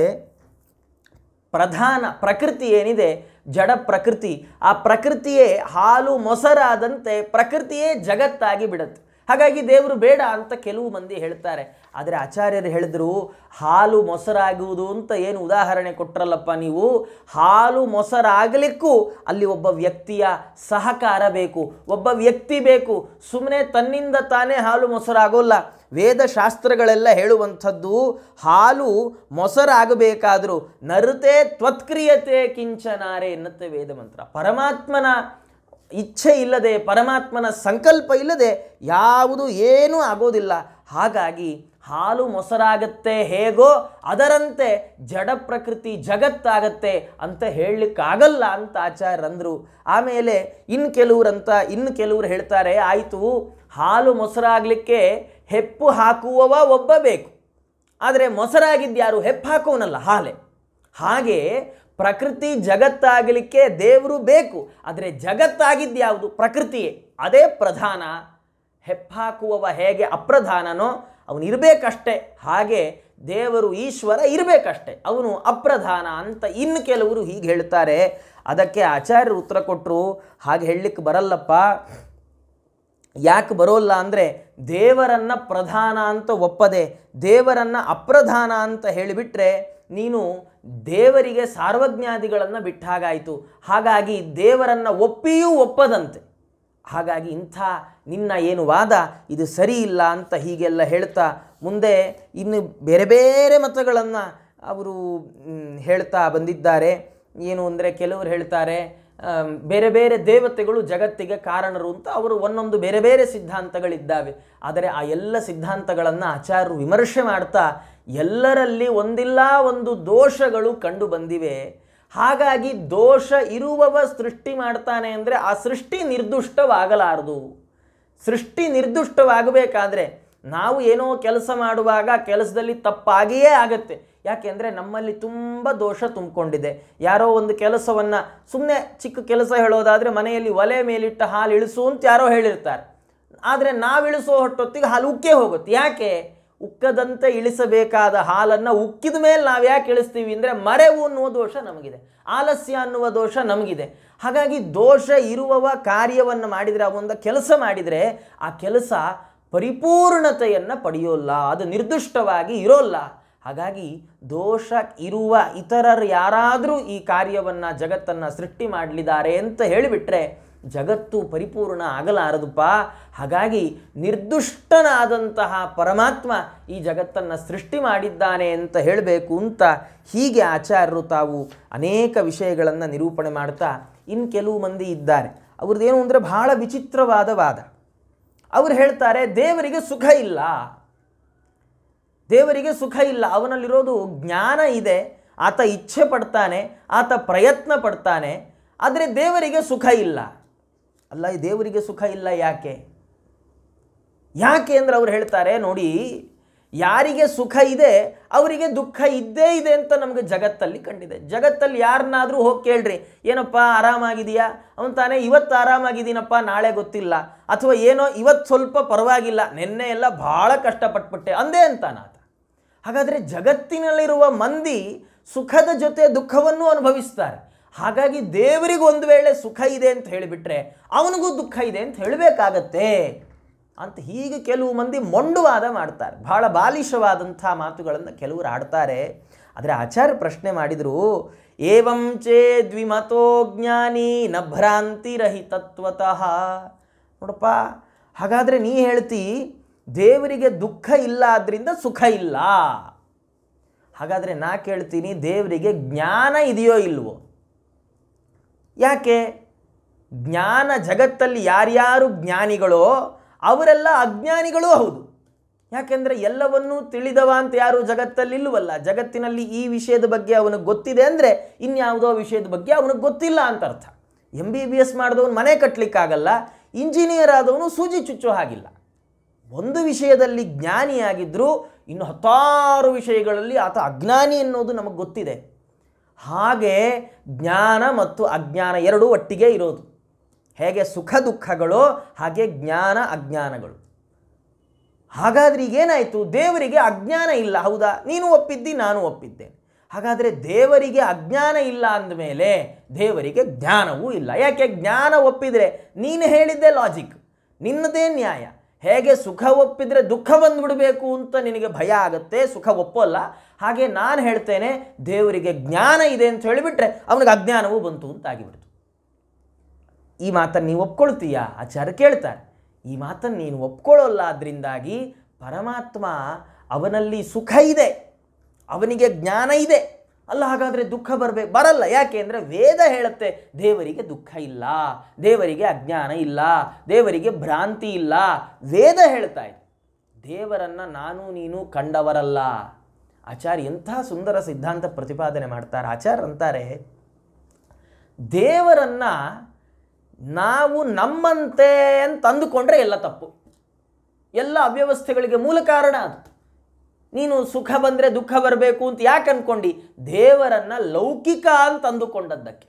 ಪ್ರಧಾನ ಪ್ರಕೃತಿ ಏನಿದೆ ಜಡ ಪ್ರಕೃತಿ ಆ ಪ್ರಕೃತಿಯೇ ಹಾಲು ಮೊಸರಾದಂತೆ ಪ್ರಕೃತಿಯೇ ಜಗತ್ತಾಗಿ ಬಿಡುತ್ತೆ ಹಾಗಾಗಿ ದೇವರು ಬೇಡ ಅಂತ ಕೆಲವು ಮಂದಿ ಹೇಳ್ತಾರೆ ಆದರೆ ಆಚಾರ್ಯರು ಹೇಳಿದ್ರು ಹಾಲು ಮೊಸರಾಗುವುದು ಅಂತ ಏನು ಉದಾಹರಣೆ ಕೊಟ್ಟರಲ್ಲಪ್ಪ ನೀವು ಹಾಲು ಮೊಸರಾಗಲಿಕ್ಕೂ ಅಲ್ಲಿ ಒಬ್ಬ ವ್ಯಕ್ತಿಯ ಸಹಕಾರ ಬೇಕು ಒಬ್ಬ ವ್ಯಕ್ತಿ ಬೇಕು ಸುಮ್ಮನೆ ತನ್ನಿಂದ ತಾನೇ ಹಾಲು ಮೊಸರಾಗೋಲ್ಲ ವೇದಶಾಸ್ತ್ರಗಳೆಲ್ಲ ಹೇಳುವಂಥದ್ದು ಹಾಲು ಮೊಸರಾಗಬೇಕಾದರೂ ನರತೆ ತ್ವತ್ಕ್ರಿಯತೆ ಕಿಂಚನಾರೆ ಎನ್ನುತ್ತೆ ವೇದ ಮಂತ್ರ ಪರಮಾತ್ಮನ ಇಚ್ಛೆ ಇಲ್ಲದೆ ಪರಮಾತ್ಮನ ಸಂಕಲ್ಪ ಇಲ್ಲದೆ ಯಾವುದು ಏನೂ ಆಗೋದಿಲ್ಲ ಹಾಗಾಗಿ ಹಾಲು ಮೊಸರಾಗತ್ತೆ ಹೇಗೋ ಅದರಂತೆ ಜಡ ಪ್ರಕೃತಿ ಜಗತ್ತಾಗತ್ತೆ ಅಂತ ಹೇಳಲಿಕ್ಕಾಗಲ್ಲ ಅಂತ ಆಚಾರ್ಯರಂದರು ಆಮೇಲೆ ಇನ್ನು ಕೆಲವರಂತ ಇನ್ನು ಕೆಲವರು ಹೇಳ್ತಾರೆ ಆಯಿತು ಹಾಲು ಮೊಸರಾಗಲಿಕ್ಕೆ ಹೆಪ್ಪು ಹಾಕುವವ ಒಬ್ಬ ಬೇಕು ಆದರೆ ಮೊಸರಾಗಿದ್ದು ಯಾರು ಹೆಪ್ಪು ಹಾಕುವನಲ್ಲ ಹಾಲೆ ಹಾಗೆ ಪ್ರಕೃತಿ ಜಗತ್ತಾಗಲಿಕ್ಕೆ ದೇವರು ಬೇಕು ಆದರೆ ಜಗತ್ತಾಗಿದ್ದು ಯಾವುದು ಪ್ರಕೃತಿಯೇ ಅದೇ ಪ್ರಧಾನ ಹೆಪ್ಪಾಕುವವ ಹೇಗೆ ಅಪ್ರಧಾನನೋ ಅವನಿರಬೇಕಷ್ಟೆ ಹಾಗೆ ದೇವರು ಈಶ್ವರ ಇರಬೇಕಷ್ಟೆ ಅವನು ಅಪ್ರಧಾನ ಅಂತ ಇನ್ನು ಕೆಲವರು ಹೀಗೆ ಹೇಳ್ತಾರೆ ಅದಕ್ಕೆ ಆಚಾರ್ಯರು ಉತ್ತರ ಕೊಟ್ಟರು ಹಾಗೆ ಹೇಳಲಿಕ್ಕೆ ಬರಲ್ಲಪ್ಪ ಯಾಕೆ ಬರೋಲ್ಲ ಅಂದರೆ ದೇವರನ್ನು ಪ್ರಧಾನ ಅಂತ ಒಪ್ಪದೆ ದೇವರನ್ನು ಅಪ್ರಧಾನ ಅಂತ ಹೇಳಿಬಿಟ್ರೆ ನೀನು ದೇವರಿಗೆ ಸಾರ್ವಜ್ಞಾದಿಗಳನ್ನು ಬಿಟ್ಟಾಗಾಯಿತು ಹಾಗಾಗಿ ದೇವರನ್ನು ಒಪ್ಪಿಯೂ ಒಪ್ಪದಂತೆ ಹಾಗಾಗಿ ಇಂಥ ನಿನ್ನ ಏನು ವಾದ ಇದು ಸರಿ ಇಲ್ಲ ಅಂತ ಹೀಗೆಲ್ಲ ಹೇಳ್ತಾ ಮುಂದೆ ಇನ್ನು ಬೇರೆ ಬೇರೆ ಮತಗಳನ್ನು ಅವರು ಹೇಳ್ತಾ ಬಂದಿದ್ದಾರೆ ಏನು ಅಂದರೆ ಕೆಲವರು ಹೇಳ್ತಾರೆ ಬೇರೆ ಬೇರೆ ದೇವತೆಗಳು ಜಗತ್ತಿಗೆ ಕಾರಣರು ಅಂತ ಅವರು ಒಂದೊಂದು ಬೇರೆ ಬೇರೆ ಸಿದ್ಧಾಂತಗಳಿದ್ದಾವೆ ಆದರೆ ಆ ಎಲ್ಲ ಸಿದ್ಧಾಂತಗಳನ್ನು ಆಚಾರ್ಯರು ವಿಮರ್ಶೆ ಮಾಡ್ತಾ ಎಲ್ಲರಲ್ಲಿ ಒಂದಿಲ್ಲ ಒಂದು ದೋಷಗಳು ಕಂಡು ಬಂದಿವೆ ಹಾಗಾಗಿ ದೋಷ ಇರುವವ ಸೃಷ್ಟಿ ಮಾಡ್ತಾನೆ ಅಂದರೆ ಆ ಸೃಷ್ಟಿ ನಿರ್ದುಷ್ಟವಾಗಲಾರದು ಸೃಷ್ಟಿ ನಿರ್ದುಷ್ಟವಾಗಬೇಕಾದ್ರೆ ನಾವು ಏನೋ ಕೆಲಸ ಮಾಡುವಾಗ ಕೆಲಸದಲ್ಲಿ ತಪ್ಪಾಗಿಯೇ ಆಗುತ್ತೆ ಯಾಕೆಂದರೆ ನಮ್ಮಲ್ಲಿ ತುಂಬ ದೋಷ ತುಂಬಿಕೊಂಡಿದೆ ಯಾರೋ ಒಂದು ಕೆಲಸವನ್ನು ಸುಮ್ಮನೆ ಚಿಕ್ಕ ಕೆಲಸ ಹೇಳೋದಾದರೆ ಮನೆಯಲ್ಲಿ ಒಲೆ ಮೇಲಿಟ್ಟ ಹಾಲು ಇಳಿಸು ಅಂತ ಯಾರೋ ಹೇಳಿರ್ತಾರೆ ಆದರೆ ನಾವು ಇಳಿಸೋ ಹೊಟ್ಟೊತ್ತಿಗೆ ಹಾಲು ಉಕ್ಕೇ ಹೋಗುತ್ತೆ ಯಾಕೆ ಉಕ್ಕದಂತೆ ಇಳಿಸಬೇಕಾದ ಹಾಲನ್ನು ಉಕ್ಕಿದ ಮೇಲೆ ನಾವು ಯಾಕೆ ಇಳಿಸ್ತೀವಿ ಅಂದರೆ ಮರೆವು ಅನ್ನುವ ದೋಷ ನಮಗಿದೆ ಆಲಸ್ಯ ಅನ್ನುವ ದೋಷ ನಮಗಿದೆ ಹಾಗಾಗಿ ದೋಷ ಇರುವವ ಕಾರ್ಯವನ್ನು ಮಾಡಿದರೆ ಆ ಒಂದು ಕೆಲಸ ಮಾಡಿದರೆ ಆ ಕೆಲಸ ಪರಿಪೂರ್ಣತೆಯನ್ನು ಪಡೆಯೋಲ್ಲ ಅದು ನಿರ್ದಿಷ್ಟವಾಗಿ ಇರೋಲ್ಲ ಹಾಗಾಗಿ ದೋಷ ಇರುವ ಇತರರು ಯಾರಾದರೂ ಈ ಕಾರ್ಯವನ್ನು ಜಗತ್ತನ್ನು ಸೃಷ್ಟಿ ಮಾಡಲಿದ್ದಾರೆ ಅಂತ ಹೇಳಿಬಿಟ್ರೆ ಜಗತ್ತು ಪರಿಪೂರ್ಣ ಆಗಲಾರದುಪ್ಪ ಹಾಗಾಗಿ ನಿರ್ದುಷ್ಟನಾದಂತಹ ಪರಮಾತ್ಮ ಈ ಜಗತ್ತನ್ನು ಸೃಷ್ಟಿ ಮಾಡಿದ್ದಾನೆ ಅಂತ ಹೇಳಬೇಕು ಅಂತ ಹೀಗೆ ಆಚಾರ್ಯರು ತಾವು ಅನೇಕ ವಿಷಯಗಳನ್ನು ನಿರೂಪಣೆ ಮಾಡ್ತಾ ಇನ್ನು ಕೆಲವು ಮಂದಿ ಇದ್ದಾರೆ ಅವ್ರದ್ದೇನು ಅಂದರೆ ಬಹಳ ವಿಚಿತ್ರವಾದ ವಾದ ಅವರು ಹೇಳ್ತಾರೆ ದೇವರಿಗೆ ಸುಖ ಇಲ್ಲ ದೇವರಿಗೆ ಸುಖ ಇಲ್ಲ ಅವನಲ್ಲಿರೋದು ಜ್ಞಾನ ಇದೆ ಆತ ಇಚ್ಛೆ ಪಡ್ತಾನೆ ಆತ ಪ್ರಯತ್ನ ಪಡ್ತಾನೆ ಆದರೆ ದೇವರಿಗೆ ಸುಖ ಇಲ್ಲ ಅಲ್ಲ ಈ ದೇವರಿಗೆ ಸುಖ ಇಲ್ಲ ಯಾಕೆ ಯಾಕೆ ಅಂದರೆ ಅವ್ರು ಹೇಳ್ತಾರೆ ನೋಡಿ ಯಾರಿಗೆ ಸುಖ ಇದೆ ಅವರಿಗೆ ದುಃಖ ಇದ್ದೇ ಇದೆ ಅಂತ ನಮಗೆ ಜಗತ್ತಲ್ಲಿ ಕಂಡಿದೆ ಜಗತ್ತಲ್ಲಿ ಯಾರನ್ನಾದರೂ ಹೋಗಿ ಕೇಳ್ರಿ ಏನಪ್ಪ ಆರಾಮಾಗಿದೆಯಾ ಅವನು ತಾನೇ ಇವತ್ತು ಆರಾಮಾಗಿದ್ದೀನಪ್ಪ ನಾಳೆ ಗೊತ್ತಿಲ್ಲ ಅಥವಾ ಏನೋ ಇವತ್ತು ಸ್ವಲ್ಪ ಪರವಾಗಿಲ್ಲ ನಿನ್ನೆ ಎಲ್ಲ ಭಾಳ ಕಷ್ಟಪಟ್ಬಿಟ್ಟೆ ಅಂದೇ ಅಂತಾನಾತ ಹಾಗಾದರೆ ಜಗತ್ತಿನಲ್ಲಿರುವ ಮಂದಿ ಸುಖದ ಜೊತೆ ದುಃಖವನ್ನು ಅನುಭವಿಸ್ತಾರೆ ಹಾಗಾಗಿ ದೇವರಿಗೆ ಒಂದು ವೇಳೆ ಸುಖ ಇದೆ ಅಂತ ಹೇಳಿಬಿಟ್ರೆ ಅವನಿಗೂ ದುಃಖ ಇದೆ ಅಂತ ಹೇಳಬೇಕಾಗತ್ತೆ ಅಂತ ಹೀಗೆ ಕೆಲವು ಮಂದಿ ಮೊಂಡುವಾದ ಮಾಡ್ತಾರೆ ಬಹಳ ಬಾಲಿಷವಾದಂಥ ಮಾತುಗಳನ್ನು ಕೆಲವರು ಆಡ್ತಾರೆ ಆದರೆ ಆಚಾರ್ಯ ಪ್ರಶ್ನೆ ಮಾಡಿದರು ಏವಂಚೇ ದ್ವಿಮತೋ ಜ್ಞಾನಿ ನಭ್ರಾಂತಿರಹಿತತ್ವತಃ ನೋಡಪ್ಪ ಹಾಗಾದರೆ ನೀ ಹೇಳ್ತಿ ದೇವರಿಗೆ ದುಃಖ ಇಲ್ಲ ಆದ್ದರಿಂದ ಸುಖ ಇಲ್ಲ ಹಾಗಾದರೆ ನಾ ಕೇಳ್ತೀನಿ ದೇವರಿಗೆ ಜ್ಞಾನ ಇದೆಯೋ ಇಲ್ವೋ ಯಾಕೆ ಜ್ಞಾನ ಜಗತ್ತಲ್ಲಿ ಯಾರ್ಯಾರು ಜ್ಞಾನಿಗಳೋ ಅವರೆಲ್ಲ ಅಜ್ಞಾನಿಗಳೂ ಹೌದು ಯಾಕೆಂದರೆ ಎಲ್ಲವನ್ನೂ ತಿಳಿದವ ಅಂತ ಯಾರು ಜಗತ್ತಲ್ಲಿಲ್ಲವಲ್ಲ ಜಗತ್ತಿನಲ್ಲಿ ಈ ವಿಷಯದ ಬಗ್ಗೆ ಅವನಿಗೆ ಗೊತ್ತಿದೆ ಅಂದರೆ ಇನ್ಯಾವುದೋ ವಿಷಯದ ಬಗ್ಗೆ ಅವನಿಗೆ ಗೊತ್ತಿಲ್ಲ ಅಂತ ಅರ್ಥ ಎಮ್ ಬಿ ಬಿ ಎಸ್ ಮಾಡಿದವನು ಮನೆ ಕಟ್ಟಲಿಕ್ಕಾಗಲ್ಲ ಇಂಜಿನಿಯರ್ ಆದವನು ಸೂಜಿ ಚುಚ್ಚು ಹಾಗಿಲ್ಲ ಒಂದು ವಿಷಯದಲ್ಲಿ ಜ್ಞಾನಿಯಾಗಿದ್ದರೂ ಇನ್ನು ಹತ್ತಾರು ವಿಷಯಗಳಲ್ಲಿ ಆತ ಅಜ್ಞಾನಿ ಅನ್ನೋದು ನಮಗೆ ಗೊತ್ತಿದೆ ಹಾಗೆ ಜ್ಞಾನ ಮತ್ತು ಅಜ್ಞಾನ ಎರಡೂ ಒಟ್ಟಿಗೆ ಇರೋದು ಹೇಗೆ ಸುಖ ದುಃಖಗಳು ಹಾಗೆ ಜ್ಞಾನ ಅಜ್ಞಾನಗಳು ಹಾಗಾದ್ರೆ ಈಗೇನಾಯಿತು ದೇವರಿಗೆ ಅಜ್ಞಾನ ಇಲ್ಲ ಹೌದಾ ನೀನು ಒಪ್ಪಿದ್ದಿ ನಾನು ಒಪ್ಪಿದ್ದೇನೆ ಹಾಗಾದರೆ ದೇವರಿಗೆ ಅಜ್ಞಾನ ಇಲ್ಲ ಅಂದಮೇಲೆ ದೇವರಿಗೆ ಜ್ಞಾನವೂ ಇಲ್ಲ ಯಾಕೆ ಜ್ಞಾನ ಒಪ್ಪಿದರೆ ನೀನು ಹೇಳಿದ್ದೆ ಲಾಜಿಕ್ ನಿನ್ನದೇ ನ್ಯಾಯ ಹೇಗೆ ಸುಖ ಒಪ್ಪಿದರೆ ದುಃಖ ಬಂದುಬಿಡಬೇಕು ಅಂತ ನಿನಗೆ ಭಯ ಆಗುತ್ತೆ ಸುಖ ಒಪ್ಪಲ್ಲ ಹಾಗೆ ನಾನು ಹೇಳ್ತೇನೆ ದೇವರಿಗೆ ಜ್ಞಾನ ಇದೆ ಅಂತ ಹೇಳಿಬಿಟ್ರೆ ಅವನಿಗೆ ಅಜ್ಞಾನವೂ ಬಂತು ಅಂತ ಆಗಿಬಿಡ್ತು ಈ ಮಾತನ್ನು ನೀವು ಒಪ್ಕೊಳ್ತೀಯಾ ಆಚಾರ್ಯ ಕೇಳ್ತಾರೆ ಈ ಮಾತನ್ನು ನೀನು ಒಪ್ಕೊಳ್ಳೋಲ್ಲ ಅದರಿಂದಾಗಿ ಪರಮಾತ್ಮ ಅವನಲ್ಲಿ ಸುಖ ಇದೆ ಅವನಿಗೆ ಜ್ಞಾನ ಇದೆ ಅಲ್ಲ ಹಾಗಾದರೆ ದುಃಖ ಬರಬೇಕು ಬರಲ್ಲ ಯಾಕೆ ಅಂದರೆ ವೇದ ಹೇಳುತ್ತೆ ದೇವರಿಗೆ ದುಃಖ ಇಲ್ಲ ದೇವರಿಗೆ ಅಜ್ಞಾನ ಇಲ್ಲ ದೇವರಿಗೆ ಭ್ರಾಂತಿ ಇಲ್ಲ ವೇದ ಹೇಳ್ತಾ ಇದೆ ದೇವರನ್ನು ನಾನು ನೀನು ಕಂಡವರಲ್ಲ ಆಚಾರ್ಯ ಎಂಥ ಸುಂದರ ಸಿದ್ಧಾಂತ ಪ್ರತಿಪಾದನೆ ಮಾಡ್ತಾರೆ ಆಚಾರ್ಯ ಅಂತಾರೆ ದೇವರನ್ನು ನಾವು ನಮ್ಮಂತೆ ಅಂದುಕೊಂಡ್ರೆ ಎಲ್ಲ ತಪ್ಪು ಎಲ್ಲ ಅವ್ಯವಸ್ಥೆಗಳಿಗೆ ಮೂಲ ಕಾರಣ ಅದು ನೀನು ಸುಖ ಬಂದರೆ ದುಃಖ ಬರಬೇಕು ಅಂತ ಯಾಕೆ ಅಂದ್ಕೊಂಡು ದೇವರನ್ನು ಲೌಕಿಕ ಅಂತ ಅಂದುಕೊಂಡದ್ದಕ್ಕೆ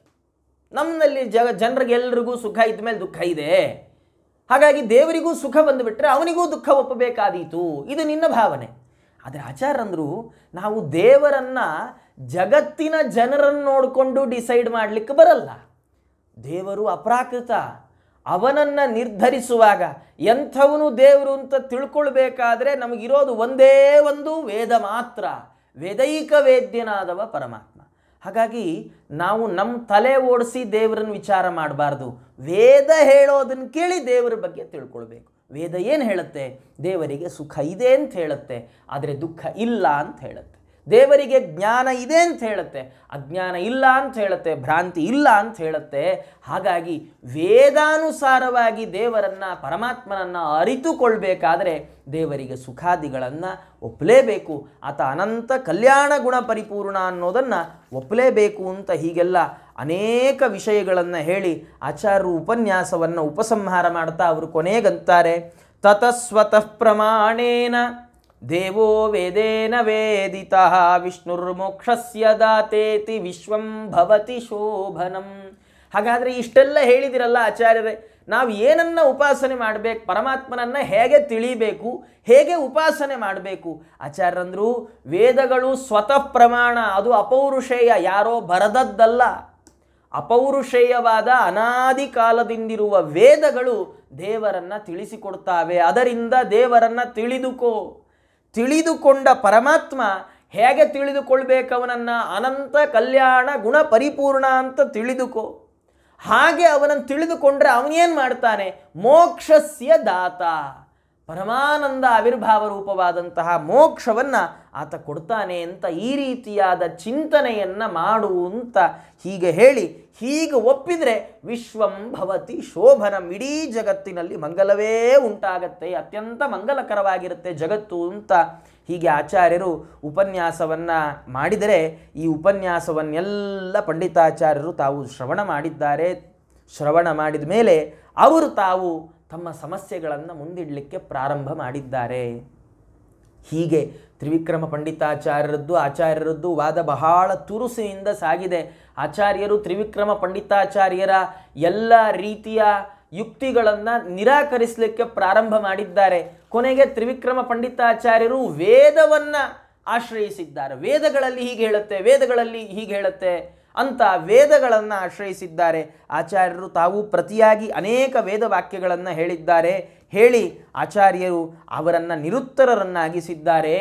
ನಮ್ಮಲ್ಲಿ ಜಗ ಜನರಿಗೆಲ್ರಿಗೂ ಸುಖ ಇದ್ಮೇಲೆ ದುಃಖ ಇದೆ ಹಾಗಾಗಿ ದೇವರಿಗೂ ಸುಖ ಬಂದುಬಿಟ್ರೆ ಅವನಿಗೂ ದುಃಖ ಒಪ್ಪಬೇಕಾದೀತು ಇದು ನಿನ್ನ ಭಾವನೆ ಆದರೆ ಆಚಾರಂದರು ನಾವು ದೇವರನ್ನು ಜಗತ್ತಿನ ಜನರನ್ನು ನೋಡಿಕೊಂಡು ಡಿಸೈಡ್ ಮಾಡಲಿಕ್ಕೆ ಬರಲ್ಲ ದೇವರು ಅಪ್ರಾಕೃತ ಅವನನ್ನು ನಿರ್ಧರಿಸುವಾಗ ಎಂಥವನು ದೇವರು ಅಂತ ತಿಳ್ಕೊಳ್ಬೇಕಾದ್ರೆ ನಮಗಿರೋದು ಒಂದೇ ಒಂದು ವೇದ ಮಾತ್ರ ವೇದೈಕ ವೇದ್ಯನಾದವ ಪರಮಾತ್ಮ ಹಾಗಾಗಿ ನಾವು ನಮ್ಮ ತಲೆ ಓಡಿಸಿ ದೇವರನ್ನು ವಿಚಾರ ಮಾಡಬಾರ್ದು ವೇದ ಹೇಳೋದನ್ನು ಕೇಳಿ ದೇವರ ಬಗ್ಗೆ ತಿಳ್ಕೊಳ್ಬೇಕು ವೇದ ಏನು ಹೇಳುತ್ತೆ ದೇವರಿಗೆ ಸುಖ ಇದೆ ಅಂತ ಹೇಳುತ್ತೆ ಆದರೆ ದುಃಖ ಇಲ್ಲ ಅಂತ ಹೇಳುತ್ತೆ ದೇವರಿಗೆ ಜ್ಞಾನ ಇದೆ ಅಂತ ಹೇಳುತ್ತೆ ಅಜ್ಞಾನ ಇಲ್ಲ ಅಂತ ಹೇಳುತ್ತೆ ಭ್ರಾಂತಿ ಇಲ್ಲ ಅಂತ ಹೇಳುತ್ತೆ ಹಾಗಾಗಿ ವೇದಾನುಸಾರವಾಗಿ ದೇವರನ್ನು ಪರಮಾತ್ಮನನ್ನು ಅರಿತುಕೊಳ್ಬೇಕಾದರೆ ದೇವರಿಗೆ ಸುಖಾದಿಗಳನ್ನು ಒಪ್ಪಲೇಬೇಕು ಆತ ಅನಂತ ಕಲ್ಯಾಣ ಗುಣ ಪರಿಪೂರ್ಣ ಅನ್ನೋದನ್ನು ಒಪ್ಪಲೇಬೇಕು ಅಂತ ಹೀಗೆಲ್ಲ ಅನೇಕ ವಿಷಯಗಳನ್ನು ಹೇಳಿ ಆಚಾರ್ಯರು ಉಪನ್ಯಾಸವನ್ನು ಉಪಸಂಹಾರ ಮಾಡ್ತಾ ಅವರು ಕೊನೆಗಂತಾರೆ ತತಸ್ವತಃ ಪ್ರಮಾಣೇನ ದೇವೋ ವೇದೇನ ವೇದಿತ ವಿಷ್ಣುರ್ಮೋಕ್ಷಸ್ಯ ದಾತೇತಿ ವಿಶ್ವಂ ಭವತಿ ಶೋಭನಂ ಹಾಗಾದರೆ ಇಷ್ಟೆಲ್ಲ ಹೇಳಿದಿರಲ್ಲ ಆಚಾರ್ಯರೇ ನಾವು ಏನನ್ನು ಉಪಾಸನೆ ಮಾಡಬೇಕು ಪರಮಾತ್ಮನನ್ನು ಹೇಗೆ ತಿಳಿಬೇಕು ಹೇಗೆ ಉಪಾಸನೆ ಮಾಡಬೇಕು ಆಚಾರ್ಯರಂದರು ವೇದಗಳು ಸ್ವತಃ ಪ್ರಮಾಣ ಅದು ಅಪೌರುಷೇಯ ಯಾರೋ ಬರದದ್ದಲ್ಲ ಅಪೌರುಷೇಯವಾದ ಅನಾದಿ ಕಾಲದಿಂದಿರುವ ವೇದಗಳು ದೇವರನ್ನು ತಿಳಿಸಿಕೊಡ್ತಾವೆ ಅದರಿಂದ ದೇವರನ್ನು ತಿಳಿದುಕೋ ತಿಳಿದುಕೊಂಡ ಪರಮಾತ್ಮ ಹೇಗೆ ತಿಳಿದುಕೊಳ್ಬೇಕವನನ್ನು ಅನಂತ ಕಲ್ಯಾಣ ಗುಣ ಪರಿಪೂರ್ಣ ಅಂತ ತಿಳಿದುಕೋ ಹಾಗೆ ಅವನನ್ನು ತಿಳಿದುಕೊಂಡ್ರೆ ಅವನೇನು ಮಾಡ್ತಾನೆ ಮೋಕ್ಷಸ್ಯ ದಾತ ಪರಮಾನಂದ ಆವಿರ್ಭಾವ ರೂಪವಾದಂತಹ ಮೋಕ್ಷವನ್ನು ಆತ ಕೊಡ್ತಾನೆ ಅಂತ ಈ ರೀತಿಯಾದ ಚಿಂತನೆಯನ್ನು ಮಾಡು ಅಂತ ಹೀಗೆ ಹೇಳಿ ಹೀಗೆ ಒಪ್ಪಿದರೆ ವಿಶ್ವಂ ಭವತಿ ಶೋಭನ ಇಡೀ ಜಗತ್ತಿನಲ್ಲಿ ಮಂಗಲವೇ ಉಂಟಾಗತ್ತೆ ಅತ್ಯಂತ ಮಂಗಲಕರವಾಗಿರುತ್ತೆ ಜಗತ್ತು ಅಂತ ಹೀಗೆ ಆಚಾರ್ಯರು ಉಪನ್ಯಾಸವನ್ನು ಮಾಡಿದರೆ ಈ ಉಪನ್ಯಾಸವನ್ನೆಲ್ಲ ಪಂಡಿತಾಚಾರ್ಯರು ತಾವು ಶ್ರವಣ ಮಾಡಿದ್ದಾರೆ ಶ್ರವಣ ಮಾಡಿದ ಮೇಲೆ ಅವರು ತಾವು ತಮ್ಮ ಸಮಸ್ಯೆಗಳನ್ನು ಮುಂದಿಡಲಿಕ್ಕೆ ಪ್ರಾರಂಭ ಮಾಡಿದ್ದಾರೆ ಹೀಗೆ ತ್ರಿವಿಕ್ರಮ ಪಂಡಿತಾಚಾರ್ಯರದ್ದು ಆಚಾರ್ಯರದ್ದು ವಾದ ಬಹಳ ತುರುಸಿನಿಂದ ಸಾಗಿದೆ ಆಚಾರ್ಯರು ತ್ರಿವಿಕ್ರಮ ಪಂಡಿತಾಚಾರ್ಯರ ಎಲ್ಲ ರೀತಿಯ ಯುಕ್ತಿಗಳನ್ನು ನಿರಾಕರಿಸಲಿಕ್ಕೆ ಪ್ರಾರಂಭ ಮಾಡಿದ್ದಾರೆ ಕೊನೆಗೆ ತ್ರಿವಿಕ್ರಮ ಪಂಡಿತಾಚಾರ್ಯರು ವೇದವನ್ನು ಆಶ್ರಯಿಸಿದ್ದಾರೆ ವೇದಗಳಲ್ಲಿ ಹೀಗೆ ಹೇಳುತ್ತೆ ವೇದಗಳಲ್ಲಿ ಹೀಗೆ ಹೇಳುತ್ತೆ ಅಂತ ವೇದಗಳನ್ನು ಆಶ್ರಯಿಸಿದ್ದಾರೆ ಆಚಾರ್ಯರು ತಾವು ಪ್ರತಿಯಾಗಿ ಅನೇಕ ವೇದ ವಾಕ್ಯಗಳನ್ನು ಹೇಳಿದ್ದಾರೆ ಹೇಳಿ ಆಚಾರ್ಯರು ಅವರನ್ನು ನಿರುತ್ತರರನ್ನಾಗಿಸಿದ್ದಾರೆ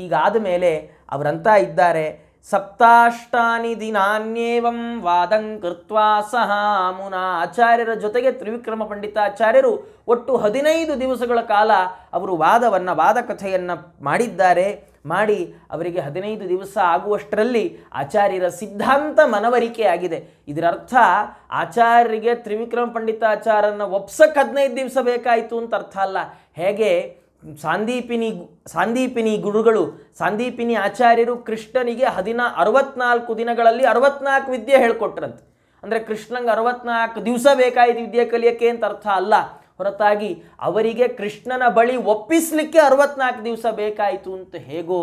ಹೀಗಾದ ಮೇಲೆ ಅವರಂತ ಇದ್ದಾರೆ ಸಪ್ತಾಷ್ಟಾನಿ ದಿನಾನ್ಯೇವಂ ವಾದಂ ಕೃತ್ವಾ ಸಹ ಮುನಾ ಆಚಾರ್ಯರ ಜೊತೆಗೆ ತ್ರಿವಿಕ್ರಮ ಪಂಡಿತಾಚಾರ್ಯರು ಒಟ್ಟು ಹದಿನೈದು ದಿವಸಗಳ ಕಾಲ ಅವರು ವಾದವನ್ನು ವಾದಕಥೆಯನ್ನು ಮಾಡಿದ್ದಾರೆ ಮಾಡಿ ಅವರಿಗೆ ಹದಿನೈದು ದಿವಸ ಆಗುವಷ್ಟರಲ್ಲಿ ಆಚಾರ್ಯರ ಸಿದ್ಧಾಂತ ಮನವರಿಕೆಯಾಗಿದೆ ಆಗಿದೆ ಇದರರ್ಥ ಆಚಾರ್ಯರಿಗೆ ತ್ರಿವಿಕ್ರಮ ಪಂಡಿತಾಚಾರ್ಯನ ಒಪ್ಸಕ್ಕೆ ಹದಿನೈದು ದಿವಸ ಬೇಕಾಯಿತು ಅಂತ ಅರ್ಥ ಅಲ್ಲ ಹೇಗೆ ಸಾಂದೀಪಿನಿ ಸಾಂದೀಪಿನಿ ಗುರುಗಳು ಸಾಂದೀಪಿನಿ ಆಚಾರ್ಯರು ಕೃಷ್ಣನಿಗೆ ಹದಿನ ಅರವತ್ನಾಲ್ಕು ದಿನಗಳಲ್ಲಿ ಅರವತ್ನಾಲ್ಕು ವಿದ್ಯೆ ಹೇಳ್ಕೊಟ್ರಂತೆ ಅಂದರೆ ಕೃಷ್ಣಂಗೆ ಅರವತ್ನಾಲ್ಕು ದಿವಸ ಬೇಕಾಯಿತು ವಿದ್ಯೆ ಕಲಿಯೋಕ್ಕೆ ಅಂತ ಅರ್ಥ ಅಲ್ಲ ಹೊರತಾಗಿ ಅವರಿಗೆ ಕೃಷ್ಣನ ಬಳಿ ಒಪ್ಪಿಸಲಿಕ್ಕೆ ಅರವತ್ನಾಲ್ಕು ದಿವಸ ಬೇಕಾಯಿತು ಅಂತ ಹೇಗೋ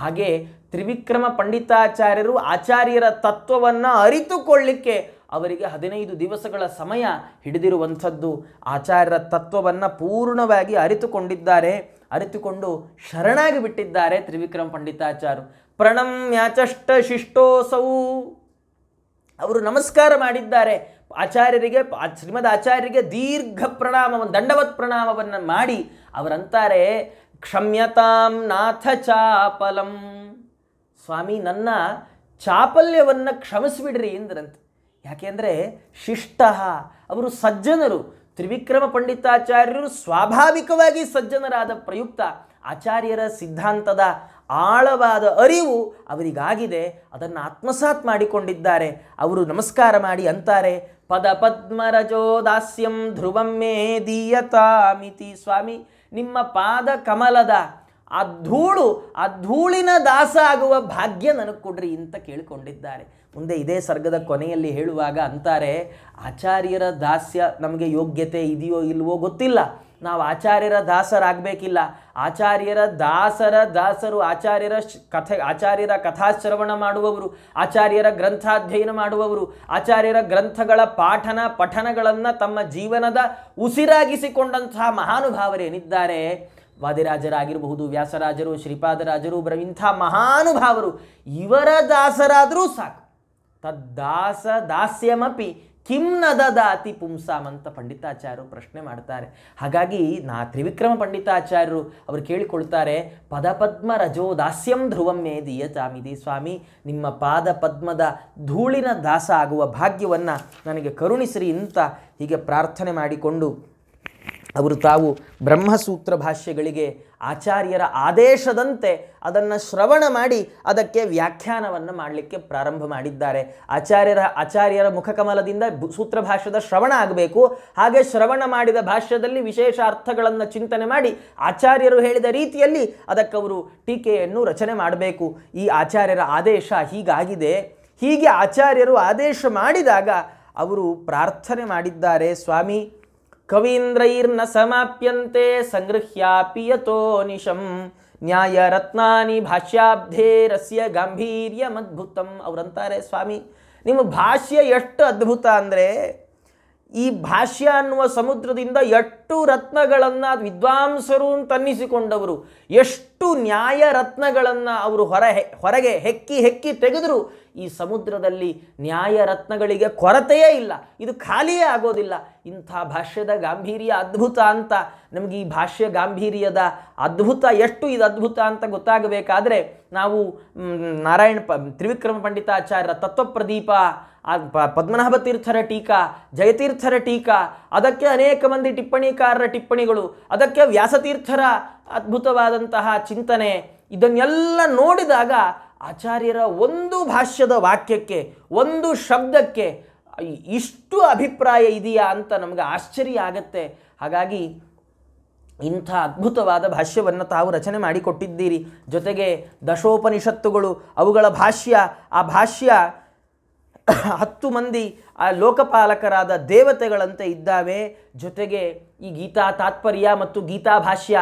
ಹಾಗೆ ತ್ರಿವಿಕ್ರಮ ಪಂಡಿತಾಚಾರ್ಯರು ಆಚಾರ್ಯರ ತತ್ವವನ್ನು ಅರಿತುಕೊಳ್ಳಿಕ್ಕೆ ಅವರಿಗೆ ಹದಿನೈದು ದಿವಸಗಳ ಸಮಯ ಹಿಡಿದಿರುವಂಥದ್ದು ಆಚಾರ್ಯರ ತತ್ವವನ್ನು ಪೂರ್ಣವಾಗಿ ಅರಿತುಕೊಂಡಿದ್ದಾರೆ ಅರಿತುಕೊಂಡು ಶರಣಾಗಿ ಬಿಟ್ಟಿದ್ದಾರೆ ತ್ರಿವಿಕ್ರಮ ಪಂಡಿತಾಚಾರ್ಯರು ಪ್ರಣಮ್ಯಾಚಷ್ಟ ಶಿಷ್ಟೋಸೌ ಅವರು ನಮಸ್ಕಾರ ಮಾಡಿದ್ದಾರೆ ಆಚಾರ್ಯರಿಗೆ ಶ್ರೀಮದ್ ಆಚಾರ್ಯರಿಗೆ ದೀರ್ಘ ಪ್ರಣಾಮವನ್ನು ದಂಡವತ್ ಪ್ರಣಾಮವನ್ನು ಮಾಡಿ ಅವರಂತಾರೆ ಕ್ಷಮ್ಯತಾಂ ನಾಥ ಚಾಪಲಂ ಸ್ವಾಮಿ ನನ್ನ ಚಾಪಲ್ಯವನ್ನು ಕ್ಷಮಿಸಿಬಿಡ್ರಿ ಎಂದ್ರಂತೆ ಯಾಕೆಂದರೆ ಶಿಷ್ಟ ಅವರು ಸಜ್ಜನರು ತ್ರಿವಿಕ್ರಮ ಪಂಡಿತಾಚಾರ್ಯರು ಸ್ವಾಭಾವಿಕವಾಗಿ ಸಜ್ಜನರಾದ ಪ್ರಯುಕ್ತ ಆಚಾರ್ಯರ ಸಿದ್ಧಾಂತದ ಆಳವಾದ ಅರಿವು ಅವರಿಗಾಗಿದೆ ಅದನ್ನು ಆತ್ಮಸಾತ್ ಮಾಡಿಕೊಂಡಿದ್ದಾರೆ ಅವರು ನಮಸ್ಕಾರ ಮಾಡಿ ಅಂತಾರೆ ಪದ ದಾಸ್ಯಂ ಧ್ರುವಂ ಮೇ ದೀಯತಾಮಿತಿ ಸ್ವಾಮಿ ನಿಮ್ಮ ಪಾದ ಕಮಲದ ಆ ಧೂಳು ಆ ಧೂಳಿನ ದಾಸ ಆಗುವ ಭಾಗ್ಯ ನನಗೆ ಕೊಡ್ರಿ ಅಂತ ಕೇಳಿಕೊಂಡಿದ್ದಾರೆ ಮುಂದೆ ಇದೇ ಸರ್ಗದ ಕೊನೆಯಲ್ಲಿ ಹೇಳುವಾಗ ಅಂತಾರೆ ಆಚಾರ್ಯರ ದಾಸ್ಯ ನಮಗೆ ಯೋಗ್ಯತೆ ಇದೆಯೋ ಇಲ್ವೋ ಗೊತ್ತಿಲ್ಲ ನಾವು ಆಚಾರ್ಯರ ದಾಸರಾಗಬೇಕಿಲ್ಲ ಆಚಾರ್ಯರ ದಾಸರ ದಾಸರು ಆಚಾರ್ಯರ ಕಥೆ ಆಚಾರ್ಯರ ಕಥಾಶ್ರವಣ ಮಾಡುವವರು ಆಚಾರ್ಯರ ಗ್ರಂಥಾಧ್ಯಯನ ಮಾಡುವವರು ಆಚಾರ್ಯರ ಗ್ರಂಥಗಳ ಪಾಠನ ಪಠನಗಳನ್ನು ತಮ್ಮ ಜೀವನದ ಉಸಿರಾಗಿಸಿಕೊಂಡಂತಹ ಮಹಾನುಭಾವರೇನಿದ್ದಾರೆ ವಾದಿರಾಜರಾಗಿರಬಹುದು ವ್ಯಾಸರಾಜರು ಶ್ರೀಪಾದರಾಜರು ಬ್ರ ಇಂಥ ಮಹಾನುಭಾವರು ಇವರ ದಾಸರಾದರೂ ಸಾಕು ತದ್ದಾಸ ದಾಸ್ಯಮಪಿ ಕಿಮ್ನದ ದಾತಿ ಪುಂಸಾಮ್ ಅಂತ ಪಂಡಿತಾಚಾರ್ಯರು ಪ್ರಶ್ನೆ ಮಾಡ್ತಾರೆ ಹಾಗಾಗಿ ನಾ ತ್ರಿವಿಕ್ರಮ ಪಂಡಿತಾಚಾರ್ಯರು ಅವರು ಕೇಳಿಕೊಳ್ತಾರೆ ಪದಪದ್ಮ ರಜೋ ದಾಸ್ಯಂ ಧ್ರುವಮ್ಮೆ ದಿಯಚಾಮಿದಿ ಸ್ವಾಮಿ ನಿಮ್ಮ ಪಾದ ಪದ್ಮದ ಧೂಳಿನ ದಾಸ ಆಗುವ ಭಾಗ್ಯವನ್ನು ನನಗೆ ಕರುಣಿಸಿರಿ ಅಂತ ಹೀಗೆ ಪ್ರಾರ್ಥನೆ ಮಾಡಿಕೊಂಡು ಅವರು ತಾವು ಬ್ರಹ್ಮಸೂತ್ರ ಭಾಷ್ಯಗಳಿಗೆ ಆಚಾರ್ಯರ ಆದೇಶದಂತೆ ಅದನ್ನು ಶ್ರವಣ ಮಾಡಿ ಅದಕ್ಕೆ ವ್ಯಾಖ್ಯಾನವನ್ನು ಮಾಡಲಿಕ್ಕೆ ಪ್ರಾರಂಭ ಮಾಡಿದ್ದಾರೆ ಆಚಾರ್ಯರ ಆಚಾರ್ಯರ ಮುಖಕಮಲದಿಂದ ಸೂತ್ರ ಶ್ರವಣ ಆಗಬೇಕು ಹಾಗೆ ಶ್ರವಣ ಮಾಡಿದ ಭಾಷ್ಯದಲ್ಲಿ ವಿಶೇಷ ಅರ್ಥಗಳನ್ನು ಚಿಂತನೆ ಮಾಡಿ ಆಚಾರ್ಯರು ಹೇಳಿದ ರೀತಿಯಲ್ಲಿ ಅದಕ್ಕವರು ಟೀಕೆಯನ್ನು ರಚನೆ ಮಾಡಬೇಕು ಈ ಆಚಾರ್ಯರ ಆದೇಶ ಹೀಗಾಗಿದೆ ಹೀಗೆ ಆಚಾರ್ಯರು ಆದೇಶ ಮಾಡಿದಾಗ ಅವರು ಪ್ರಾರ್ಥನೆ ಮಾಡಿದ್ದಾರೆ ಸ್ವಾಮಿ ಕವೀಂದ್ರೈರ್ನ ಸಮಾಪ್ಯಂತೆ ಯಥೋ ನಿಶಂ ನ್ಯಾಯ ರತ್ನಾನಿ ಭಾಷ್ಯಾಬ್ಧೇ ರಸ್ಯ ಗಾಂಭೀರ್ಯ ಮದ್ಭುತಂ ಅವರಂತಾರೆ ಸ್ವಾಮಿ ನಿಮ್ಮ ಭಾಷ್ಯ ಎಷ್ಟು ಅದ್ಭುತ ಅಂದರೆ ಈ ಭಾಷ್ಯ ಅನ್ನುವ ಸಮುದ್ರದಿಂದ ಎಷ್ಟು ರತ್ನಗಳನ್ನು ವಿದ್ವಾಂಸರು ತನ್ನಿಸಿಕೊಂಡವರು ಎಷ್ಟು ನ್ಯಾಯ ರತ್ನಗಳನ್ನು ಅವರು ಹೊರ ಹೊರಗೆ ಹೆಕ್ಕಿ ಹೆಕ್ಕಿ ತೆಗೆದರು ಈ ಸಮುದ್ರದಲ್ಲಿ ನ್ಯಾಯ ರತ್ನಗಳಿಗೆ ಕೊರತೆಯೇ ಇಲ್ಲ ಇದು ಖಾಲಿಯೇ ಆಗೋದಿಲ್ಲ ಇಂಥ ಭಾಷ್ಯದ ಗಾಂಭೀರ್ಯ ಅದ್ಭುತ ಅಂತ ನಮಗೆ ಈ ಭಾಷ್ಯ ಗಾಂಭೀರ್ಯದ ಅದ್ಭುತ ಎಷ್ಟು ಇದು ಅದ್ಭುತ ಅಂತ ಗೊತ್ತಾಗಬೇಕಾದ್ರೆ ನಾವು ನಾರಾಯಣ ಪ ತ್ರಿವಿಕ್ರಮ ಪಂಡಿತಾಚಾರ್ಯರ ತತ್ವಪ್ರದೀಪ ಪದ್ಮನಾಭ ತೀರ್ಥರ ಟೀಕಾ ಜಯತೀರ್ಥರ ಟೀಕಾ ಅದಕ್ಕೆ ಅನೇಕ ಮಂದಿ ಟಿಪ್ಪಣಿಕಾರರ ಟಿಪ್ಪಣಿಗಳು ಅದಕ್ಕೆ ವ್ಯಾಸತೀರ್ಥರ ಅದ್ಭುತವಾದಂತಹ ಚಿಂತನೆ ಇದನ್ನೆಲ್ಲ ನೋಡಿದಾಗ ಆಚಾರ್ಯರ ಒಂದು ಭಾಷ್ಯದ ವಾಕ್ಯಕ್ಕೆ ಒಂದು ಶಬ್ದಕ್ಕೆ ಇಷ್ಟು ಅಭಿಪ್ರಾಯ ಇದೆಯಾ ಅಂತ ನಮಗೆ ಆಶ್ಚರ್ಯ ಆಗತ್ತೆ ಹಾಗಾಗಿ ಇಂಥ ಅದ್ಭುತವಾದ ಭಾಷ್ಯವನ್ನು ತಾವು ರಚನೆ ಮಾಡಿಕೊಟ್ಟಿದ್ದೀರಿ ಜೊತೆಗೆ ದಶೋಪನಿಷತ್ತುಗಳು ಅವುಗಳ ಭಾಷ್ಯ ಆ ಭಾಷ್ಯ ಹತ್ತು ಮಂದಿ ಆ ಲೋಕಪಾಲಕರಾದ ದೇವತೆಗಳಂತೆ ಇದ್ದಾವೆ ಜೊತೆಗೆ ಈ ಗೀತಾ ತಾತ್ಪರ್ಯ ಮತ್ತು ಗೀತಾ ಭಾಷ್ಯ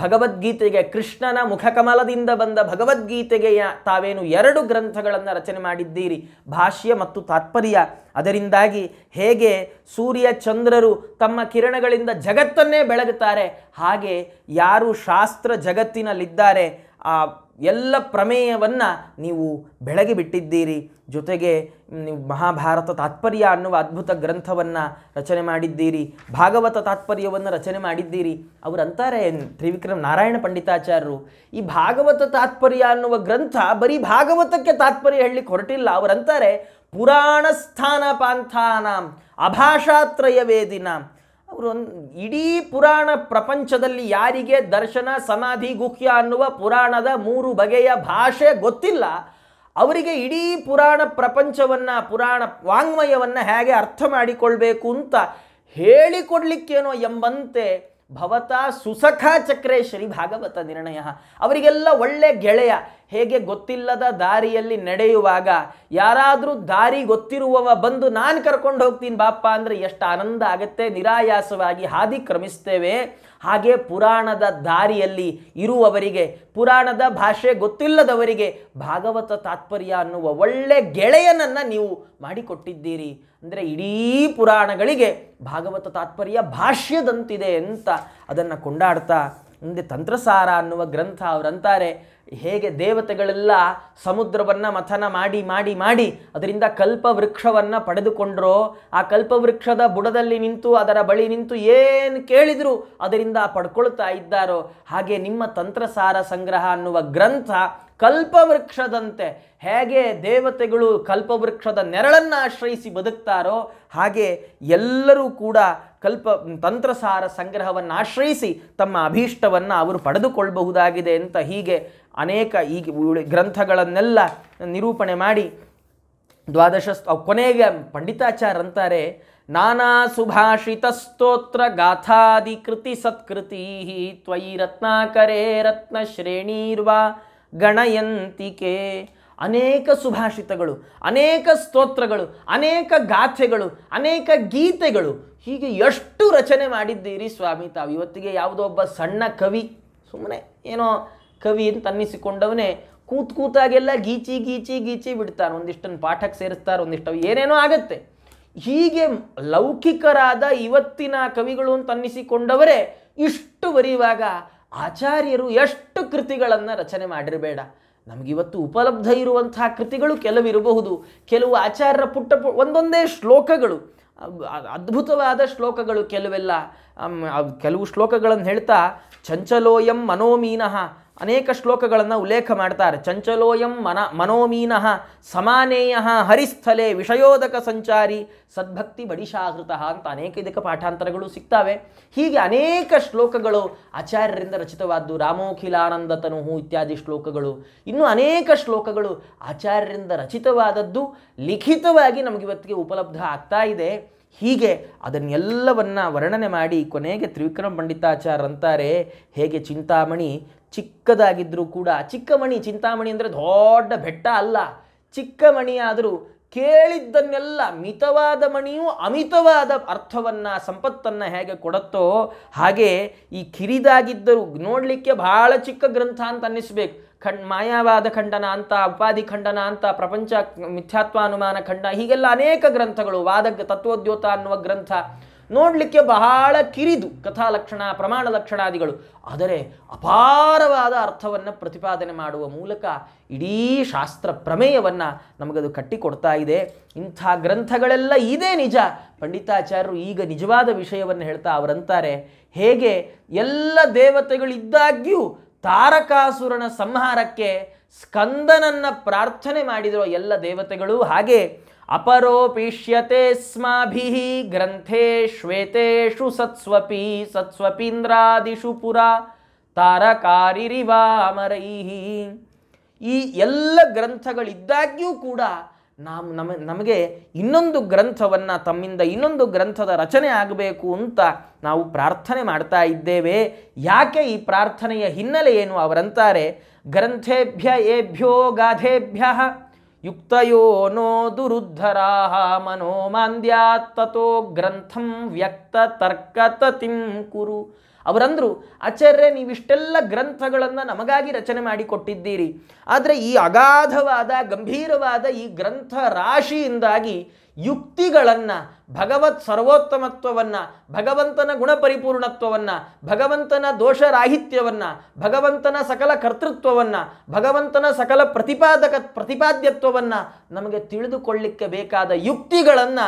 ಭಗವದ್ಗೀತೆಗೆ ಕೃಷ್ಣನ ಮುಖಕಮಲದಿಂದ ಬಂದ ಭಗವದ್ಗೀತೆಗೆ ತಾವೇನು ಎರಡು ಗ್ರಂಥಗಳನ್ನು ರಚನೆ ಮಾಡಿದ್ದೀರಿ ಭಾಷ್ಯ ಮತ್ತು ತಾತ್ಪರ್ಯ ಅದರಿಂದಾಗಿ ಹೇಗೆ ಸೂರ್ಯ ಚಂದ್ರರು ತಮ್ಮ ಕಿರಣಗಳಿಂದ ಜಗತ್ತನ್ನೇ ಬೆಳಗುತ್ತಾರೆ ಹಾಗೆ ಯಾರು ಶಾಸ್ತ್ರ ಜಗತ್ತಿನಲ್ಲಿದ್ದಾರೆ ಆ ಎಲ್ಲ ಪ್ರಮೇಯವನ್ನು ನೀವು ಬೆಳಗಿಬಿಟ್ಟಿದ್ದೀರಿ ಜೊತೆಗೆ ನೀವು ಮಹಾಭಾರತ ತಾತ್ಪರ್ಯ ಅನ್ನುವ ಅದ್ಭುತ ಗ್ರಂಥವನ್ನು ರಚನೆ ಮಾಡಿದ್ದೀರಿ ಭಾಗವತ ತಾತ್ಪರ್ಯವನ್ನು ರಚನೆ ಮಾಡಿದ್ದೀರಿ ಅವರು ಅಂತಾರೆ ತ್ರಿವಿಕ್ರಮ್ ನಾರಾಯಣ ಪಂಡಿತಾಚಾರ್ಯರು ಈ ಭಾಗವತ ತಾತ್ಪರ್ಯ ಅನ್ನುವ ಗ್ರಂಥ ಬರೀ ಭಾಗವತಕ್ಕೆ ತಾತ್ಪರ್ಯ ಹೇಳಲಿಕ್ಕೆ ಹೊರಟಿಲ್ಲ ಅವರಂತಾರೆ ಪುರಾಣ ಸ್ಥಾನ ಪಾಂಥಾನಂ ಅಭಾಷಾತ್ರಯ ವೇದಿನ ಅವರು ಇಡೀ ಪುರಾಣ ಪ್ರಪಂಚದಲ್ಲಿ ಯಾರಿಗೆ ದರ್ಶನ ಸಮಾಧಿ ಗುಹ್ಯ ಅನ್ನುವ ಪುರಾಣದ ಮೂರು ಬಗೆಯ ಭಾಷೆ ಗೊತ್ತಿಲ್ಲ ಅವರಿಗೆ ಇಡೀ ಪುರಾಣ ಪ್ರಪಂಚವನ್ನು ಪುರಾಣ ವಾಂಗ್ಮಯವನ್ನು ಹೇಗೆ ಅರ್ಥ ಮಾಡಿಕೊಳ್ಬೇಕು ಅಂತ ಹೇಳಿಕೊಡ್ಲಿಕ್ಕೇನೋ ಎಂಬಂತೆ ಭವತ ಸುಸಖಾ ಚಕ್ರೇಶ್ವರಿ ಭಾಗವತ ನಿರ್ಣಯ ಅವರಿಗೆಲ್ಲ ಒಳ್ಳೆ ಗೆಳೆಯ ಹೇಗೆ ಗೊತ್ತಿಲ್ಲದ ದಾರಿಯಲ್ಲಿ ನಡೆಯುವಾಗ ಯಾರಾದರೂ ದಾರಿ ಗೊತ್ತಿರುವವ ಬಂದು ನಾನು ಕರ್ಕೊಂಡು ಹೋಗ್ತೀನಿ ಬಾಪ್ಪ ಅಂದರೆ ಎಷ್ಟು ಆನಂದ ಆಗುತ್ತೆ ನಿರಾಯಾಸವಾಗಿ ಹಾದಿ ಕ್ರಮಿಸ್ತೇವೆ ಹಾಗೆ ಪುರಾಣದ ದಾರಿಯಲ್ಲಿ ಇರುವವರಿಗೆ ಪುರಾಣದ ಭಾಷೆ ಗೊತ್ತಿಲ್ಲದವರಿಗೆ ಭಾಗವತ ತಾತ್ಪರ್ಯ ಅನ್ನುವ ಒಳ್ಳೆ ಗೆಳೆಯನನ್ನು ನೀವು ಮಾಡಿಕೊಟ್ಟಿದ್ದೀರಿ ಅಂದರೆ ಇಡೀ ಪುರಾಣಗಳಿಗೆ ಭಾಗವತ ತಾತ್ಪರ್ಯ ಭಾಷ್ಯದಂತಿದೆ ಅಂತ ಅದನ್ನು ಕೊಂಡಾಡ್ತಾ ಮುಂದೆ ತಂತ್ರಸಾರ ಅನ್ನುವ ಗ್ರಂಥ ಅವರಂತಾರೆ ಹೇಗೆ ದೇವತೆಗಳೆಲ್ಲ ಸಮುದ್ರವನ್ನು ಮಥನ ಮಾಡಿ ಮಾಡಿ ಮಾಡಿ ಅದರಿಂದ ಕಲ್ಪವೃಕ್ಷವನ್ನು ಪಡೆದುಕೊಂಡ್ರೋ ಆ ಕಲ್ಪವೃಕ್ಷದ ಬುಡದಲ್ಲಿ ನಿಂತು ಅದರ ಬಳಿ ನಿಂತು ಏನು ಕೇಳಿದರೂ ಅದರಿಂದ ಪಡ್ಕೊಳ್ತಾ ಇದ್ದಾರೋ ಹಾಗೆ ನಿಮ್ಮ ತಂತ್ರಸಾರ ಸಂಗ್ರಹ ಅನ್ನುವ ಗ್ರಂಥ ಕಲ್ಪವೃಕ್ಷದಂತೆ ಹೇಗೆ ದೇವತೆಗಳು ಕಲ್ಪವೃಕ್ಷದ ನೆರಳನ್ನು ಆಶ್ರಯಿಸಿ ಬದುಕ್ತಾರೋ ಹಾಗೆ ಎಲ್ಲರೂ ಕೂಡ ಕಲ್ಪ ತಂತ್ರಸಾರ ಸಂಗ್ರಹವನ್ನು ಆಶ್ರಯಿಸಿ ತಮ್ಮ ಅಭೀಷ್ಟವನ್ನು ಅವರು ಪಡೆದುಕೊಳ್ಳಬಹುದಾಗಿದೆ ಅಂತ ಹೀಗೆ ಅನೇಕ ಈಗ ಗ್ರಂಥಗಳನ್ನೆಲ್ಲ ನಿರೂಪಣೆ ಮಾಡಿ ದ್ವಾದಶ ಕೊನೆಗೆ ಅಂತಾರೆ ನಾನಾ ಸುಭಾಷಿತ ಸ್ತೋತ್ರ ಗಾಥಾದಿ ಕೃತಿ ಸತ್ಕೃತಿ ತ್ವಯಿ ರತ್ನಾಕರೇ ರತ್ನ ಶ್ರೇಣೀರ್ವಾ ಗಣಯಂತಿಕೆ ಅನೇಕ ಸುಭಾಷಿತಗಳು ಅನೇಕ ಸ್ತೋತ್ರಗಳು ಅನೇಕ ಗಾಥೆಗಳು ಅನೇಕ ಗೀತೆಗಳು ಹೀಗೆ ಎಷ್ಟು ರಚನೆ ಮಾಡಿದ್ದೀರಿ ಸ್ವಾಮಿ ತಾವು ಇವತ್ತಿಗೆ ಯಾವುದೋ ಒಬ್ಬ ಸಣ್ಣ ಕವಿ ಸುಮ್ಮನೆ ಏನೋ ಕವಿ ಅಂತ ಅನ್ನಿಸಿಕೊಂಡವನೇ ಕೂತ್ ಕೂತಾಗೆಲ್ಲ ಗೀಚಿ ಗೀಚಿ ಗೀಚಿ ಬಿಡ್ತಾರೆ ಒಂದಿಷ್ಟನ್ನು ಪಾಠಕ್ಕೆ ಸೇರಿಸ್ತಾರೆ ಒಂದಿಷ್ಟು ಏನೇನೋ ಆಗುತ್ತೆ ಹೀಗೆ ಲೌಕಿಕರಾದ ಇವತ್ತಿನ ಕವಿಗಳು ಅಂತ ಅನ್ನಿಸಿಕೊಂಡವರೇ ಇಷ್ಟು ಬರೆಯುವಾಗ ಆಚಾರ್ಯರು ಎಷ್ಟು ಕೃತಿಗಳನ್ನು ರಚನೆ ಮಾಡಿರಬೇಡ ನಮಗಿವತ್ತು ಉಪಲಬ್ಧ ಇರುವಂತಹ ಕೃತಿಗಳು ಕೆಲವಿರಬಹುದು ಕೆಲವು ಆಚಾರ್ಯರ ಪುಟ್ಟ ಪು ಒಂದೊಂದೇ ಶ್ಲೋಕಗಳು ಅದ್ಭುತವಾದ ಶ್ಲೋಕಗಳು ಕೆಲವೆಲ್ಲ ಕೆಲವು ಶ್ಲೋಕಗಳನ್ನು ಹೇಳ್ತಾ ಚಂಚಲೋಯಂ ಮನೋಮೀನಃ ಅನೇಕ ಶ್ಲೋಕಗಳನ್ನು ಉಲ್ಲೇಖ ಮಾಡ್ತಾರೆ ಚಂಚಲೋಯಂ ಮನ ಮನೋಮೀನಃ ಸಮಾನೇಯ ಹರಿಸ್ಥಲೆ ವಿಷಯೋದಕ ಸಂಚಾರಿ ಸದ್ಭಕ್ತಿ ಬಡಿಶಾಹೃತ ಅಂತ ಅನೇಕ ಇದಕ್ಕೆ ಪಾಠಾಂತರಗಳು ಸಿಗ್ತಾವೆ ಹೀಗೆ ಅನೇಕ ಶ್ಲೋಕಗಳು ಆಚಾರ್ಯರಿಂದ ರಚಿತವಾದ್ದು ರಾಮೋಖಿಲಾನಂದ ತನುಹು ಇತ್ಯಾದಿ ಶ್ಲೋಕಗಳು ಇನ್ನೂ ಅನೇಕ ಶ್ಲೋಕಗಳು ಆಚಾರ್ಯರಿಂದ ರಚಿತವಾದದ್ದು ಲಿಖಿತವಾಗಿ ನಮಗಿವತ್ತಿಗೆ ಉಪಲಬ್ಧ ಆಗ್ತಾ ಇದೆ ಹೀಗೆ ಅದನ್ನೆಲ್ಲವನ್ನು ವರ್ಣನೆ ಮಾಡಿ ಕೊನೆಗೆ ತ್ರಿವಿಕ್ರಮ ಪಂಡಿತಾಚಾರ್ಯ ಅಂತಾರೆ ಹೇಗೆ ಚಿಂತಾಮಣಿ ಚಿಕ್ಕದಾಗಿದ್ದರೂ ಕೂಡ ಚಿಕ್ಕಮಣಿ ಚಿಂತಾಮಣಿ ಅಂದರೆ ದೊಡ್ಡ ಬೆಟ್ಟ ಅಲ್ಲ ಚಿಕ್ಕಮಣಿಯಾದರೂ ಕೇಳಿದ್ದನ್ನೆಲ್ಲ ಮಿತವಾದ ಮಣಿಯು ಅಮಿತವಾದ ಅರ್ಥವನ್ನು ಸಂಪತ್ತನ್ನು ಹೇಗೆ ಕೊಡುತ್ತೋ ಹಾಗೆ ಈ ಕಿರಿದಾಗಿದ್ದರೂ ನೋಡಲಿಕ್ಕೆ ಬಹಳ ಚಿಕ್ಕ ಗ್ರಂಥ ಅಂತ ಅನ್ನಿಸ್ಬೇಕು ಖಂಡ್ ಮಾಯಾವಾದ ಖಂಡನ ಅಂತ ಉಪಾಧಿ ಖಂಡನ ಅಂತ ಪ್ರಪಂಚ ಮಿಥ್ಯಾತ್ವಾನುಮಾನ ಖಂಡ ಹೀಗೆಲ್ಲ ಅನೇಕ ಗ್ರಂಥಗಳು ವಾದ ತತ್ವೋದ್ಯೋತ ಅನ್ನುವ ಗ್ರಂಥ ನೋಡಲಿಕ್ಕೆ ಬಹಳ ಕಿರಿದು ಕಥಾಲಕ್ಷಣ ಪ್ರಮಾಣ ಲಕ್ಷಣಾದಿಗಳು ಆದರೆ ಅಪಾರವಾದ ಅರ್ಥವನ್ನು ಪ್ರತಿಪಾದನೆ ಮಾಡುವ ಮೂಲಕ ಇಡೀ ಶಾಸ್ತ್ರ ಪ್ರಮೇಯವನ್ನು ನಮಗದು ಕಟ್ಟಿಕೊಡ್ತಾ ಇದೆ ಇಂಥ ಗ್ರಂಥಗಳೆಲ್ಲ ಇದೇ ನಿಜ ಪಂಡಿತಾಚಾರ್ಯರು ಈಗ ನಿಜವಾದ ವಿಷಯವನ್ನು ಹೇಳ್ತಾ ಅವರಂತಾರೆ ಹೇಗೆ ಎಲ್ಲ ದೇವತೆಗಳಿದ್ದಾಗ್ಯೂ ತಾರಕಾಸುರನ ಸಂಹಾರಕ್ಕೆ ಸ್ಕಂದನನ್ನು ಪ್ರಾರ್ಥನೆ ಮಾಡಿದರೋ ಎಲ್ಲ ದೇವತೆಗಳು ಹಾಗೆ ಅಪರೋಪಿಷ್ಯತೆ ಸ್ಮಾಭಿ ಗ್ರಂಥೇ ಶ್ವೇತು ಸತ್ಸ್ವಪಿ ಸತ್ಸ್ವಪೀಂದ್ರಾದಿಷು ಪುರ ತಾರಕಾರಿರಿವಾಮರೈ ಈ ಎಲ್ಲ ಗ್ರಂಥಗಳಿದ್ದಾಗ್ಯೂ ಕೂಡ ನಾವು ನಮ ನಮಗೆ ಇನ್ನೊಂದು ಗ್ರಂಥವನ್ನು ತಮ್ಮಿಂದ ಇನ್ನೊಂದು ಗ್ರಂಥದ ರಚನೆ ಆಗಬೇಕು ಅಂತ ನಾವು ಪ್ರಾರ್ಥನೆ ಮಾಡ್ತಾ ಇದ್ದೇವೆ ಯಾಕೆ ಈ ಪ್ರಾರ್ಥನೆಯ ಹಿನ್ನೆಲೆ ಏನು ಅವರಂತಾರೆ ಗ್ರಂಥೇಭ್ಯ ಏಭ್ಯೋ ಗಾಧೇಭ್ಯ ಯುಕ್ತಯೋ ನೋ ದುರುದ್ಧರಾ ಮನೋಮಾಂದ್ಯಾತ್ತೋ ಗ್ರಂಥಂ ವ್ಯಕ್ತ ತರ್ಕತತಿಂ ಕುರು ಅವರಂದರು ಆಚಾರ್ಯ ನೀವಿಷ್ಟೆಲ್ಲ ಗ್ರಂಥಗಳನ್ನು ನಮಗಾಗಿ ರಚನೆ ಮಾಡಿಕೊಟ್ಟಿದ್ದೀರಿ ಆದರೆ ಈ ಅಗಾಧವಾದ ಗಂಭೀರವಾದ ಈ ಗ್ರಂಥ ರಾಶಿಯಿಂದಾಗಿ ಯುಕ್ತಿಗಳನ್ನು ಭಗವತ್ ಸರ್ವೋತ್ತಮತ್ವವನ್ನು ಭಗವಂತನ ಗುಣಪರಿಪೂರ್ಣತ್ವವನ್ನು ಭಗವಂತನ ದೋಷರಾಹಿತ್ಯವನ್ನು ಭಗವಂತನ ಸಕಲ ಕರ್ತೃತ್ವವನ್ನು ಭಗವಂತನ ಸಕಲ ಪ್ರತಿಪಾದಕ ಪ್ರತಿಪಾದ್ಯತ್ವವನ್ನು ನಮಗೆ ತಿಳಿದುಕೊಳ್ಳಿಕ್ಕೆ ಬೇಕಾದ ಯುಕ್ತಿಗಳನ್ನು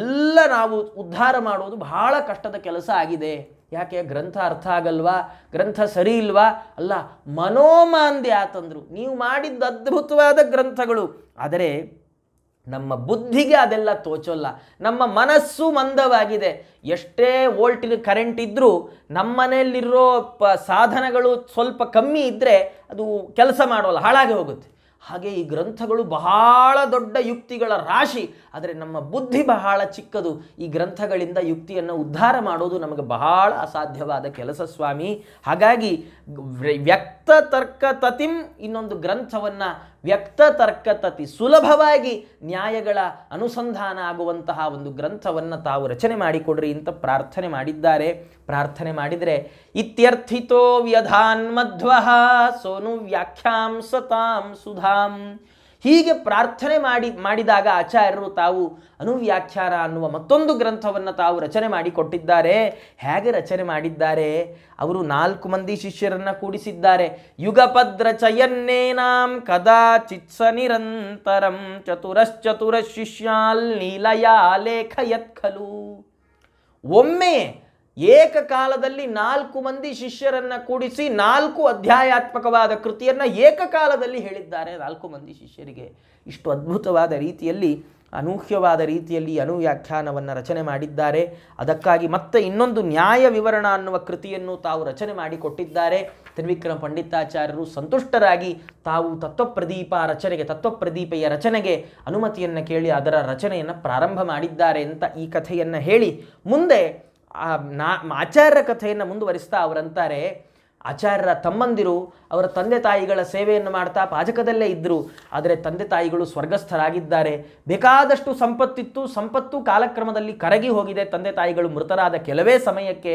ಎಲ್ಲ ನಾವು ಉದ್ಧಾರ ಮಾಡುವುದು ಬಹಳ ಕಷ್ಟದ ಕೆಲಸ ಆಗಿದೆ ಯಾಕೆ ಗ್ರಂಥ ಅರ್ಥ ಆಗಲ್ವಾ ಗ್ರಂಥ ಸರಿ ಇಲ್ವಾ ಅಲ್ಲ ಮನೋಮಾಂದ್ಯ ಆತಂದರು ನೀವು ಮಾಡಿದ್ದ ಅದ್ಭುತವಾದ ಗ್ರಂಥಗಳು ಆದರೆ ನಮ್ಮ ಬುದ್ಧಿಗೆ ಅದೆಲ್ಲ ತೋಚೋಲ್ಲ ನಮ್ಮ ಮನಸ್ಸು ಮಂದವಾಗಿದೆ ಎಷ್ಟೇ ವೋಲ್ಟಿನ ಕರೆಂಟ್ ಇದ್ದರೂ ನಮ್ಮ ಮನೆಯಲ್ಲಿರೋ ಪ ಸಾಧನಗಳು ಸ್ವಲ್ಪ ಕಮ್ಮಿ ಇದ್ದರೆ ಅದು ಕೆಲಸ ಮಾಡೋಲ್ಲ ಹಾಳಾಗಿ ಹೋಗುತ್ತೆ ಹಾಗೆ ಈ ಗ್ರಂಥಗಳು ಬಹಳ ದೊಡ್ಡ ಯುಕ್ತಿಗಳ ರಾಶಿ ಆದರೆ ನಮ್ಮ ಬುದ್ಧಿ ಬಹಳ ಚಿಕ್ಕದು ಈ ಗ್ರಂಥಗಳಿಂದ ಯುಕ್ತಿಯನ್ನು ಉದ್ಧಾರ ಮಾಡೋದು ನಮಗೆ ಬಹಳ ಅಸಾಧ್ಯವಾದ ಕೆಲಸ ಸ್ವಾಮಿ ಹಾಗಾಗಿ ವ್ಯಕ್ತ ತರ್ಕ ತತಿಂ ಇನ್ನೊಂದು ಗ್ರಂಥವನ್ನು ವ್ಯಕ್ತ ತರ್ಕತತಿ ಸುಲಭವಾಗಿ ನ್ಯಾಯಗಳ ಅನುಸಂಧಾನ ಆಗುವಂತಹ ಒಂದು ಗ್ರಂಥವನ್ನು ತಾವು ರಚನೆ ಮಾಡಿಕೊಡ್ರಿ ಅಂತ ಪ್ರಾರ್ಥನೆ ಮಾಡಿದ್ದಾರೆ ಪ್ರಾರ್ಥನೆ ಮಾಡಿದರೆ ಇತ್ಯರ್ಥಿತೋ ವ್ಯಧಾನ್ ಮಧ್ವ ಸೋನು ವ್ಯಾಖ್ಯಾಂ ಸತಾಂ ಸುಧಾಂ ಹೀಗೆ ಪ್ರಾರ್ಥನೆ ಮಾಡಿ ಮಾಡಿದಾಗ ಆಚಾರ್ಯರು ತಾವು ಅನುವ್ಯಾಖ್ಯಾನ ಅನ್ನುವ ಮತ್ತೊಂದು ಗ್ರಂಥವನ್ನು ತಾವು ರಚನೆ ಮಾಡಿಕೊಟ್ಟಿದ್ದಾರೆ ಹೇಗೆ ರಚನೆ ಮಾಡಿದ್ದಾರೆ ಅವರು ನಾಲ್ಕು ಮಂದಿ ಶಿಷ್ಯರನ್ನು ಕೂಡಿಸಿದ್ದಾರೆ ಯುಗಪದ್ರ ಕದಾ ಕದಾಚಿತ್ಸ ನಿರಂತರಂ ಚತುರಶ್ಚತುರ ಶಿಷ್ಯಾಲ್ ನೀಲಯ ಒಮ್ಮೆ ಏಕಕಾಲದಲ್ಲಿ ನಾಲ್ಕು ಮಂದಿ ಶಿಷ್ಯರನ್ನು ಕೂಡಿಸಿ ನಾಲ್ಕು ಅಧ್ಯಾಯಾತ್ಮಕವಾದ ಕೃತಿಯನ್ನು ಏಕಕಾಲದಲ್ಲಿ ಹೇಳಿದ್ದಾರೆ ನಾಲ್ಕು ಮಂದಿ ಶಿಷ್ಯರಿಗೆ ಇಷ್ಟು ಅದ್ಭುತವಾದ ರೀತಿಯಲ್ಲಿ ಅನೂಹ್ಯವಾದ ರೀತಿಯಲ್ಲಿ ಅನುವ್ಯಾಖ್ಯಾನವನ್ನು ರಚನೆ ಮಾಡಿದ್ದಾರೆ ಅದಕ್ಕಾಗಿ ಮತ್ತೆ ಇನ್ನೊಂದು ನ್ಯಾಯ ವಿವರಣ ಅನ್ನುವ ಕೃತಿಯನ್ನು ತಾವು ರಚನೆ ಮಾಡಿಕೊಟ್ಟಿದ್ದಾರೆ ತ್ರಿವಿಕ್ರಮ ಪಂಡಿತಾಚಾರ್ಯರು ಸಂತುಷ್ಟರಾಗಿ ತಾವು ತತ್ವಪ್ರದೀಪ ರಚನೆಗೆ ತತ್ವಪ್ರದೀಪೆಯ ರಚನೆಗೆ ಅನುಮತಿಯನ್ನು ಕೇಳಿ ಅದರ ರಚನೆಯನ್ನು ಪ್ರಾರಂಭ ಮಾಡಿದ್ದಾರೆ ಅಂತ ಈ ಕಥೆಯನ್ನು ಹೇಳಿ ಮುಂದೆ ಆ ನಾ ಆಚಾರ್ಯರ ಕಥೆಯನ್ನು ಮುಂದುವರಿಸ್ತಾ ಅವರಂತಾರೆ ಆಚಾರ್ಯರ ತಮ್ಮಂದಿರು ಅವರ ತಂದೆ ತಾಯಿಗಳ ಸೇವೆಯನ್ನು ಮಾಡ್ತಾ ಪಾಜಕದಲ್ಲೇ ಇದ್ದರು ಆದರೆ ತಂದೆ ತಾಯಿಗಳು ಸ್ವರ್ಗಸ್ಥರಾಗಿದ್ದಾರೆ ಬೇಕಾದಷ್ಟು ಸಂಪತ್ತಿತ್ತು ಸಂಪತ್ತು ಕಾಲಕ್ರಮದಲ್ಲಿ ಕರಗಿ ಹೋಗಿದೆ ತಂದೆ ತಾಯಿಗಳು ಮೃತರಾದ ಕೆಲವೇ ಸಮಯಕ್ಕೆ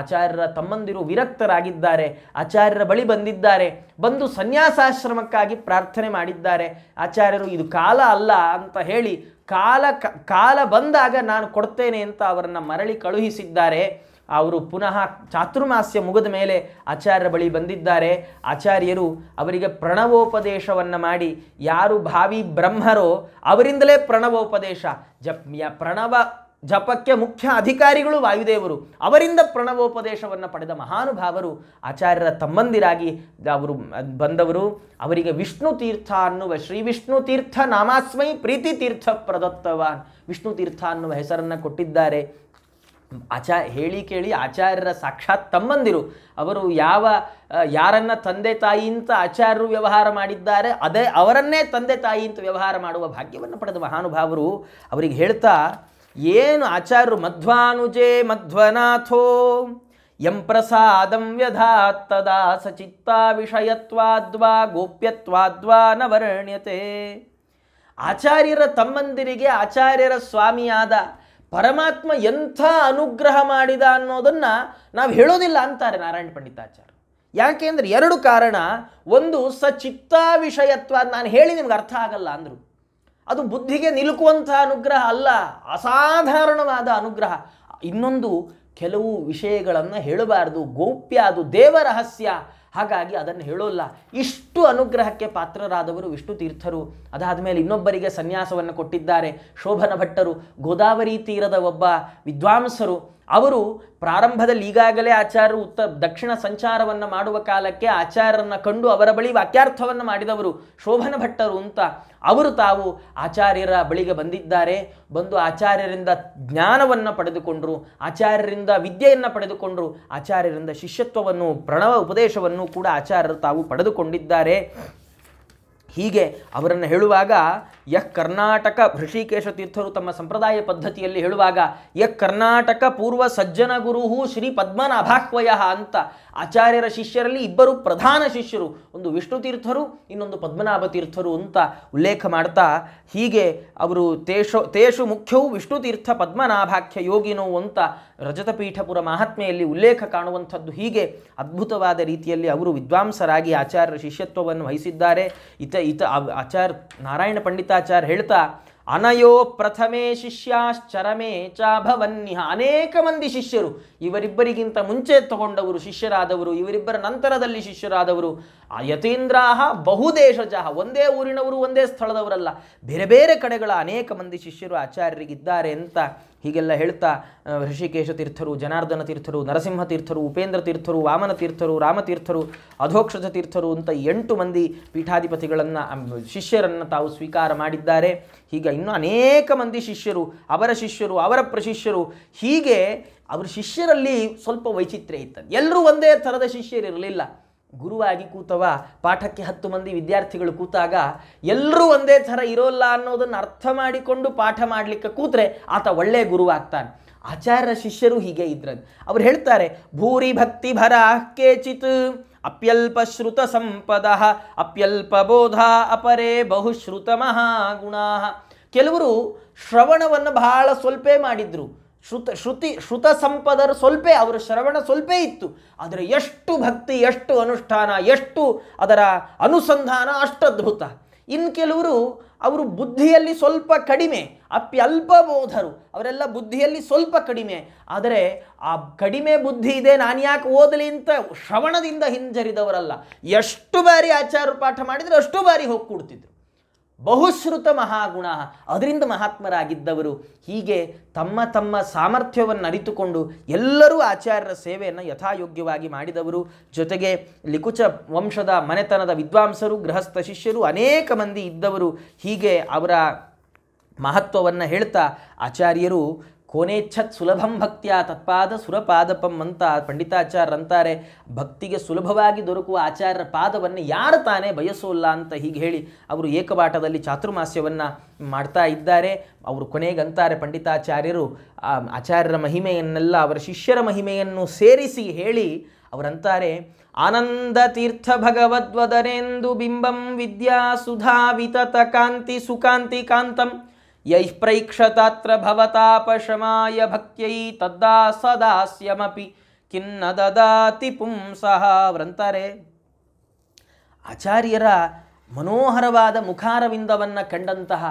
ಆಚಾರ್ಯರ ತಮ್ಮಂದಿರು ವಿರಕ್ತರಾಗಿದ್ದಾರೆ ಆಚಾರ್ಯರ ಬಳಿ ಬಂದಿದ್ದಾರೆ ಬಂದು ಸನ್ಯಾಸಾಶ್ರಮಕ್ಕಾಗಿ ಪ್ರಾರ್ಥನೆ ಮಾಡಿದ್ದಾರೆ ಆಚಾರ್ಯರು ಇದು ಕಾಲ ಅಲ್ಲ ಅಂತ ಹೇಳಿ ಕಾಲ ಕಾಲ ಬಂದಾಗ ನಾನು ಕೊಡ್ತೇನೆ ಅಂತ ಅವರನ್ನು ಮರಳಿ ಕಳುಹಿಸಿದ್ದಾರೆ ಅವರು ಪುನಃ ಚಾತುರ್ಮಾಸ್ಯ ಮುಗಿದ ಮೇಲೆ ಆಚಾರ್ಯರ ಬಳಿ ಬಂದಿದ್ದಾರೆ ಆಚಾರ್ಯರು ಅವರಿಗೆ ಪ್ರಣವೋಪದೇಶವನ್ನು ಮಾಡಿ ಯಾರು ಭಾವಿ ಬ್ರಹ್ಮರೋ ಅವರಿಂದಲೇ ಪ್ರಣವೋಪದೇಶ ಜಪ್ ಪ್ರಣವ ಜಪಕ್ಕೆ ಮುಖ್ಯ ಅಧಿಕಾರಿಗಳು ವಾಯುದೇವರು ಅವರಿಂದ ಪ್ರಣವೋಪದೇಶವನ್ನು ಪಡೆದ ಮಹಾನುಭಾವರು ಆಚಾರ್ಯರ ತಮ್ಮಂದಿರಾಗಿ ಅವರು ಬಂದವರು ಅವರಿಗೆ ವಿಷ್ಣು ತೀರ್ಥ ಅನ್ನುವ ಶ್ರೀ ವಿಷ್ಣು ತೀರ್ಥ ನಾಮಾಸ್ಮೈ ಪ್ರೀತಿ ತೀರ್ಥ ಪ್ರದತ್ತವಾನ್ ವಿಷ್ಣು ತೀರ್ಥ ಅನ್ನುವ ಹೆಸರನ್ನು ಕೊಟ್ಟಿದ್ದಾರೆ ಆಚಾ ಹೇಳಿ ಕೇಳಿ ಆಚಾರ್ಯರ ಸಾಕ್ಷಾತ್ ತಮ್ಮಂದಿರು ಅವರು ಯಾವ ಯಾರನ್ನ ತಂದೆ ತಾಯಿ ಅಂತ ಆಚಾರ್ಯರು ವ್ಯವಹಾರ ಮಾಡಿದ್ದಾರೆ ಅದೇ ಅವರನ್ನೇ ತಂದೆ ತಾಯಿ ಅಂತ ವ್ಯವಹಾರ ಮಾಡುವ ಭಾಗ್ಯವನ್ನು ಪಡೆದ ಮಹಾನುಭಾವರು ಅವರಿಗೆ ಹೇಳ್ತಾ ಏನು ಆಚಾರ್ಯರು ಮಧ್ವಾನುಜೇ ಮಧ್ವನಾಥೋ ಪ್ರಸಾದ ವ್ಯಧಾತ್ತದಾ ಸಚಿತ್ತ ವಿಷಯತ್ವಾದ್ವಾ ಗೋಪ್ಯತ್ವಾದ್ವಾ ನ ವರ್ಣ್ಯತೆ ಆಚಾರ್ಯರ ತಮ್ಮಂದಿರಿಗೆ ಆಚಾರ್ಯರ ಸ್ವಾಮಿಯಾದ ಪರಮಾತ್ಮ ಎಂಥ ಅನುಗ್ರಹ ಮಾಡಿದ ಅನ್ನೋದನ್ನು ನಾವು ಹೇಳೋದಿಲ್ಲ ಅಂತಾರೆ ನಾರಾಯಣ ಪಂಡಿತಾಚಾರ್ಯ ಯಾಕೆಂದ್ರೆ ಎರಡು ಕಾರಣ ಒಂದು ಸಚಿತ್ತ ವಿಷಯತ್ವ ನಾನು ಹೇಳಿ ನಿಮ್ಗೆ ಅರ್ಥ ಆಗಲ್ಲ ಅಂದರು ಅದು ಬುದ್ಧಿಗೆ ನಿಲುಕುವಂಥ ಅನುಗ್ರಹ ಅಲ್ಲ ಅಸಾಧಾರಣವಾದ ಅನುಗ್ರಹ ಇನ್ನೊಂದು ಕೆಲವು ವಿಷಯಗಳನ್ನು ಹೇಳಬಾರದು ಗೌಪ್ಯ ಅದು ದೇವರಹಸ್ಯ ಹಾಗಾಗಿ ಅದನ್ನು ಹೇಳೋಲ್ಲ ಇಷ್ಟು ಅನುಗ್ರಹಕ್ಕೆ ಪಾತ್ರರಾದವರು ವಿಷ್ಣು ತೀರ್ಥರು ಅದಾದ ಮೇಲೆ ಇನ್ನೊಬ್ಬರಿಗೆ ಸನ್ಯಾಸವನ್ನು ಕೊಟ್ಟಿದ್ದಾರೆ ಶೋಭನ ಭಟ್ಟರು ಗೋದಾವರಿ ತೀರದ ಒಬ್ಬ ವಿದ್ವಾಂಸರು ಅವರು ಪ್ರಾರಂಭದಲ್ಲಿ ಈಗಾಗಲೇ ಆಚಾರ್ಯರು ಉತ್ತ ದಕ್ಷಿಣ ಸಂಚಾರವನ್ನು ಮಾಡುವ ಕಾಲಕ್ಕೆ ಆಚಾರ್ಯರನ್ನು ಕಂಡು ಅವರ ಬಳಿ ವಾಕ್ಯಾರ್ಥವನ್ನು ಮಾಡಿದವರು ಶೋಭನ ಭಟ್ಟರು ಅಂತ ಅವರು ತಾವು ಆಚಾರ್ಯರ ಬಳಿಗೆ ಬಂದಿದ್ದಾರೆ ಬಂದು ಆಚಾರ್ಯರಿಂದ ಜ್ಞಾನವನ್ನು ಪಡೆದುಕೊಂಡರು ಆಚಾರ್ಯರಿಂದ ವಿದ್ಯೆಯನ್ನು ಪಡೆದುಕೊಂಡರು ಆಚಾರ್ಯರಿಂದ ಶಿಷ್ಯತ್ವವನ್ನು ಪ್ರಣವ ಉಪದೇಶವನ್ನು ಕೂಡ ಆಚಾರ್ಯರು ತಾವು ಪಡೆದುಕೊಂಡಿದ್ದಾರೆ ಹೀಗೆ ಅವರನ್ನು ಹೇಳುವಾಗ ಯ ಕರ್ನಾಟಕ ಋಷಿಕೇಶ ತೀರ್ಥರು ತಮ್ಮ ಸಂಪ್ರದಾಯ ಪದ್ಧತಿಯಲ್ಲಿ ಹೇಳುವಾಗ ಯ ಕರ್ನಾಟಕ ಪೂರ್ವ ಸಜ್ಜನ ಗುರುಹು ಶ್ರೀ ಪದ್ಮನಾಭಾಹ್ವಯ ಅಂತ ಆಚಾರ್ಯರ ಶಿಷ್ಯರಲ್ಲಿ ಇಬ್ಬರು ಪ್ರಧಾನ ಶಿಷ್ಯರು ಒಂದು ವಿಷ್ಣು ತೀರ್ಥರು ಇನ್ನೊಂದು ಪದ್ಮನಾಭ ತೀರ್ಥರು ಅಂತ ಉಲ್ಲೇಖ ಮಾಡ್ತಾ ಹೀಗೆ ಅವರು ತೇಷೋ ತೇಷು ಮುಖ್ಯವು ವಿಷ್ಣು ತೀರ್ಥ ಪದ್ಮನಾಭಾಖ್ಯ ಯೋಗಿನೋ ಅಂತ ರಜತಪೀಠಪುರ ಮಹಾತ್ಮೆಯಲ್ಲಿ ಉಲ್ಲೇಖ ಕಾಣುವಂಥದ್ದು ಹೀಗೆ ಅದ್ಭುತವಾದ ರೀತಿಯಲ್ಲಿ ಅವರು ವಿದ್ವಾಂಸರಾಗಿ ಆಚಾರ್ಯರ ಶಿಷ್ಯತ್ವವನ್ನು ವಹಿಸಿದ್ದಾರೆ ಇತ ಈತ ಆಚಾರ್ ನಾರಾಯಣ ಪಂಡಿತಾಚಾರ್ಯ ಹೇಳ್ತಾ ಅನಯೋ ಪ್ರಥಮೇ ಶಿಷ್ಯಾಶ್ಚರಮೇ ಚಾಭವನ್ಯಹ ಅನೇಕ ಮಂದಿ ಶಿಷ್ಯರು ಇವರಿಬ್ಬರಿಗಿಂತ ಮುಂಚೆ ತಗೊಂಡವರು ಶಿಷ್ಯರಾದವರು ಇವರಿಬ್ಬರ ನಂತರದಲ್ಲಿ ಶಿಷ್ಯರಾದವರು ಆ ಯತೀಂದ್ರಾಹ ಬಹುದೇಶಜಃ ಒಂದೇ ಊರಿನವರು ಒಂದೇ ಸ್ಥಳದವರಲ್ಲ ಬೇರೆ ಬೇರೆ ಕಡೆಗಳ ಅನೇಕ ಮಂದಿ ಶಿಷ್ಯರು ಆಚಾರ್ಯರಿಗಿದ್ದಾರೆ ಅಂತ ಹೀಗೆಲ್ಲ ಹೇಳ್ತಾ ಋಷಿಕೇಶ ತೀರ್ಥರು ಜನಾರ್ದನ ತೀರ್ಥರು ನರಸಿಂಹ ತೀರ್ಥರು ಉಪೇಂದ್ರ ತೀರ್ಥರು ವಾಮನ ತೀರ್ಥರು ರಾಮತೀರ್ಥರು ಅಧೋಕ್ಷಜ ತೀರ್ಥರು ಅಂತ ಎಂಟು ಮಂದಿ ಪೀಠಾಧಿಪತಿಗಳನ್ನು ಶಿಷ್ಯರನ್ನು ತಾವು ಸ್ವೀಕಾರ ಮಾಡಿದ್ದಾರೆ ಹೀಗೆ ಇನ್ನೂ ಅನೇಕ ಮಂದಿ ಶಿಷ್ಯರು ಅವರ ಶಿಷ್ಯರು ಅವರ ಪ್ರಶಿಷ್ಯರು ಹೀಗೆ ಅವರ ಶಿಷ್ಯರಲ್ಲಿ ಸ್ವಲ್ಪ ವೈಚಿತ್ರ್ಯ ಇತ್ತು ಎಲ್ಲರೂ ಒಂದೇ ಥರದ ಶಿಷ್ಯರಿರಲಿಲ್ಲ ಗುರುವಾಗಿ ಕೂತವ ಪಾಠಕ್ಕೆ ಹತ್ತು ಮಂದಿ ವಿದ್ಯಾರ್ಥಿಗಳು ಕೂತಾಗ ಎಲ್ಲರೂ ಒಂದೇ ಥರ ಇರೋಲ್ಲ ಅನ್ನೋದನ್ನು ಅರ್ಥ ಮಾಡಿಕೊಂಡು ಪಾಠ ಮಾಡಲಿಕ್ಕೆ ಕೂತ್ರೆ ಆತ ಒಳ್ಳೆಯ ಗುರು ಆಗ್ತಾನೆ ಆಚಾರ್ಯರ ಶಿಷ್ಯರು ಹೀಗೆ ಇದ್ರದ್ದು ಅವ್ರು ಹೇಳ್ತಾರೆ ಭೂರಿ ಭಕ್ತಿ ಭರ ಕೇಚಿತ್ ಅಪ್ಯಲ್ಪ ಶ್ರುತ ಸಂಪದ ಅಪ್ಯಲ್ಪ ಬೋಧ ಅಪರೇ ಬಹುಶ್ರುತ ಮಹಾಗುಣ ಕೆಲವರು ಶ್ರವಣವನ್ನು ಬಹಳ ಸ್ವಲ್ಪೇ ಮಾಡಿದ್ರು ಶ್ರುತ ಶ್ರುತಿ ಶ್ರುತ ಸಂಪದರು ಸ್ವಲ್ಪ ಅವರ ಶ್ರವಣ ಸ್ವಲ್ಪ ಇತ್ತು ಆದರೆ ಎಷ್ಟು ಭಕ್ತಿ ಎಷ್ಟು ಅನುಷ್ಠಾನ ಎಷ್ಟು ಅದರ ಅನುಸಂಧಾನ ಅದ್ಭುತ ಇನ್ನು ಕೆಲವರು ಅವರು ಬುದ್ಧಿಯಲ್ಲಿ ಸ್ವಲ್ಪ ಕಡಿಮೆ ಅಪ್ಯಲ್ಪ ಬೋಧರು ಅವರೆಲ್ಲ ಬುದ್ಧಿಯಲ್ಲಿ ಸ್ವಲ್ಪ ಕಡಿಮೆ ಆದರೆ ಆ ಕಡಿಮೆ ಬುದ್ಧಿ ಇದೆ ನಾನು ಯಾಕೆ ಓದಲಿ ಅಂತ ಶ್ರವಣದಿಂದ ಹಿಂಜರಿದವರಲ್ಲ ಎಷ್ಟು ಬಾರಿ ಆಚಾರ ಪಾಠ ಮಾಡಿದರೆ ಅಷ್ಟು ಬಾರಿ ಹೋಗಿ ಕೊಡ್ತಿದ್ರು ಬಹುಶ್ರುತ ಮಹಾಗುಣ ಅದರಿಂದ ಮಹಾತ್ಮರಾಗಿದ್ದವರು ಹೀಗೆ ತಮ್ಮ ತಮ್ಮ ಸಾಮರ್ಥ್ಯವನ್ನು ಅರಿತುಕೊಂಡು ಎಲ್ಲರೂ ಆಚಾರ್ಯರ ಸೇವೆಯನ್ನು ಯಥಾಯೋಗ್ಯವಾಗಿ ಮಾಡಿದವರು ಜೊತೆಗೆ ಲಿಕುಚ ವಂಶದ ಮನೆತನದ ವಿದ್ವಾಂಸರು ಗೃಹಸ್ಥ ಶಿಷ್ಯರು ಅನೇಕ ಮಂದಿ ಇದ್ದವರು ಹೀಗೆ ಅವರ ಮಹತ್ವವನ್ನು ಹೇಳ್ತಾ ಆಚಾರ್ಯರು ಕೋನೇಚ್ಛತ್ ಸುಲಭಂ ಭಕ್ತಿಯ ತತ್ಪಾದ ಸುರಪಾದಪಂ ಅಂತ ಪಂಡಿತಾಚಾರ್ಯರಂತಾರೆ ಭಕ್ತಿಗೆ ಸುಲಭವಾಗಿ ದೊರಕುವ ಆಚಾರ್ಯರ ಪಾದವನ್ನು ಯಾರು ತಾನೇ ಬಯಸೋಲ್ಲ ಅಂತ ಹೀಗೆ ಹೇಳಿ ಅವರು ಏಕಪಾಠದಲ್ಲಿ ಚಾತುರ್ಮಾಸ್ಯವನ್ನು ಮಾಡ್ತಾ ಇದ್ದಾರೆ ಅವರು ಕೊನೆಗಂತಾರೆ ಪಂಡಿತಾಚಾರ್ಯರು ಆಚಾರ್ಯರ ಮಹಿಮೆಯನ್ನೆಲ್ಲ ಅವರ ಶಿಷ್ಯರ ಮಹಿಮೆಯನ್ನು ಸೇರಿಸಿ ಹೇಳಿ ಅವರಂತಾರೆ ಆನಂದ ತೀರ್ಥ ಭಗವದ್ವದನೆಂದು ಬಿಂಬಂ ವಿದ್ಯಾ ಸುಧಾ ವಿತತ ಕಾಂತಿ ಸುಕಾಂತಿ ಕಾಂತಂ ಯೈಃ ಪ್ರೈಕ್ಷತಾತ್ರ ಭವತಾಪಶಮಾಯ ಭಕ್ತ್ಯೈ ಸದಾಸ್ಯಮಪಿ ಖಿನ್ನ ದದಾತಿ ಪುಂಸಃ ವ್ರಂತಾರೆ ಆಚಾರ್ಯರ ಮನೋಹರವಾದ ಮುಖಾರವಿಂದವನ್ನು ಕಂಡಂತಹ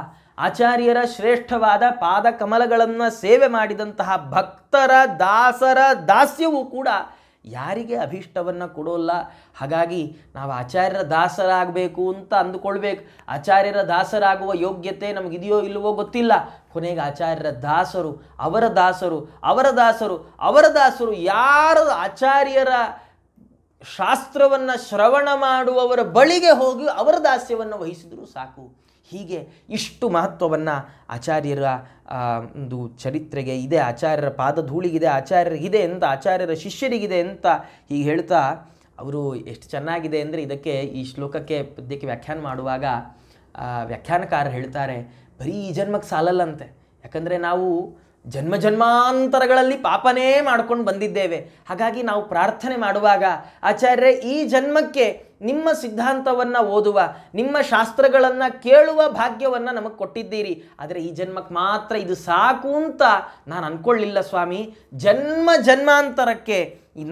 ಆಚಾರ್ಯರ ಶ್ರೇಷ್ಠವಾದ ಪಾದಕಮಲಗಳನ್ನು ಸೇವೆ ಮಾಡಿದಂತಹ ಭಕ್ತರ ದಾಸರ ದಾಸ್ಯವೂ ಕೂಡ ಯಾರಿಗೆ ಅಭೀಷ್ಟವನ್ನು ಕೊಡೋಲ್ಲ ಹಾಗಾಗಿ ನಾವು ಆಚಾರ್ಯರ ದಾಸರಾಗಬೇಕು ಅಂತ ಅಂದುಕೊಳ್ಬೇಕು ಆಚಾರ್ಯರ ದಾಸರಾಗುವ ಯೋಗ್ಯತೆ ನಮಗಿದೆಯೋ ಇಲ್ಲವೋ ಗೊತ್ತಿಲ್ಲ ಕೊನೆಗೆ ಆಚಾರ್ಯರ ದಾಸರು ಅವರ ದಾಸರು ಅವರ ದಾಸರು ಅವರ ದಾಸರು ಯಾರು ಆಚಾರ್ಯರ ಶಾಸ್ತ್ರವನ್ನು ಶ್ರವಣ ಮಾಡುವವರ ಬಳಿಗೆ ಹೋಗಿ ಅವರ ದಾಸ್ಯವನ್ನು ವಹಿಸಿದರೂ ಸಾಕು ಹೀಗೆ ಇಷ್ಟು ಮಹತ್ವವನ್ನು ಆಚಾರ್ಯರ ಒಂದು ಚರಿತ್ರೆಗೆ ಇದೆ ಆಚಾರ್ಯರ ಪಾದಧೂಳಿಗಿದೆ ಆಚಾರ್ಯರಿಗಿದೆ ಅಂತ ಆಚಾರ್ಯರ ಶಿಷ್ಯರಿಗಿದೆ ಅಂತ ಹೀಗೆ ಹೇಳ್ತಾ ಅವರು ಎಷ್ಟು ಚೆನ್ನಾಗಿದೆ ಅಂದರೆ ಇದಕ್ಕೆ ಈ ಶ್ಲೋಕಕ್ಕೆ ಪದ್ಯಕ್ಕೆ ವ್ಯಾಖ್ಯಾನ ಮಾಡುವಾಗ ವ್ಯಾಖ್ಯಾನಕಾರರು ಹೇಳ್ತಾರೆ ಬರೀ ಜನ್ಮಕ್ಕೆ ಸಾಲಲ್ಲಂತೆ ಯಾಕಂದರೆ ನಾವು ಜನ್ಮ ಜನ್ಮಾಂತರಗಳಲ್ಲಿ ಪಾಪನೇ ಮಾಡ್ಕೊಂಡು ಬಂದಿದ್ದೇವೆ ಹಾಗಾಗಿ ನಾವು ಪ್ರಾರ್ಥನೆ ಮಾಡುವಾಗ ಆಚಾರ್ಯ ಈ ಜನ್ಮಕ್ಕೆ ನಿಮ್ಮ ಸಿದ್ಧಾಂತವನ್ನು ಓದುವ ನಿಮ್ಮ ಶಾಸ್ತ್ರಗಳನ್ನು ಕೇಳುವ ಭಾಗ್ಯವನ್ನು ನಮಗೆ ಕೊಟ್ಟಿದ್ದೀರಿ ಆದರೆ ಈ ಜನ್ಮಕ್ಕೆ ಮಾತ್ರ ಇದು ಸಾಕು ಅಂತ ನಾನು ಅಂದ್ಕೊಳ್ಳಿಲ್ಲ ಸ್ವಾಮಿ ಜನ್ಮ ಜನ್ಮಾಂತರಕ್ಕೆ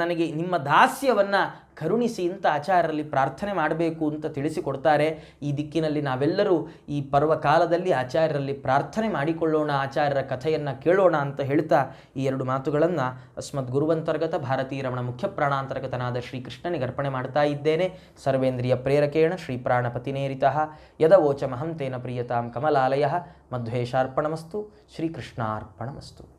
ನನಗೆ ನಿಮ್ಮ ದಾಸ್ಯವನ್ನು ಕರುಣಿಸಿ ಇಂಥ ಆಚಾರ್ಯರಲ್ಲಿ ಪ್ರಾರ್ಥನೆ ಮಾಡಬೇಕು ಅಂತ ತಿಳಿಸಿಕೊಡ್ತಾರೆ ಈ ದಿಕ್ಕಿನಲ್ಲಿ ನಾವೆಲ್ಲರೂ ಈ ಪರ್ವಕಾಲದಲ್ಲಿ ಆಚಾರ್ಯರಲ್ಲಿ ಪ್ರಾರ್ಥನೆ ಮಾಡಿಕೊಳ್ಳೋಣ ಆಚಾರ್ಯರ ಕಥೆಯನ್ನು ಕೇಳೋಣ ಅಂತ ಹೇಳ್ತಾ ಈ ಎರಡು ಮಾತುಗಳನ್ನು ಅಸ್ಮದ್ ಗುರುವಂತರ್ಗತ ಭಾರತೀ ರಮಣ ಮುಖ್ಯ ಪ್ರಾಣಾಂತರ್ಗತನಾದ ಶ್ರೀಕೃಷ್ಣನಿಗೆ ಅರ್ಪಣೆ ಮಾಡ್ತಾ ಇದ್ದೇನೆ ಸರ್ವೇಂದ್ರಿಯ ಪ್ರೇರಕೇಣ ಶ್ರೀ ಯದ ಯದವೋಚ ಮಹಂತೇನ ಪ್ರಿಯತಾಂ ಕಮಲಾಲಯ ಮಧ್ವೇಶಾರ್ಪಣಮಸ್ತು ಶ್ರೀಕೃಷ್ಣಾರ್ಪಣಮಸ್ತು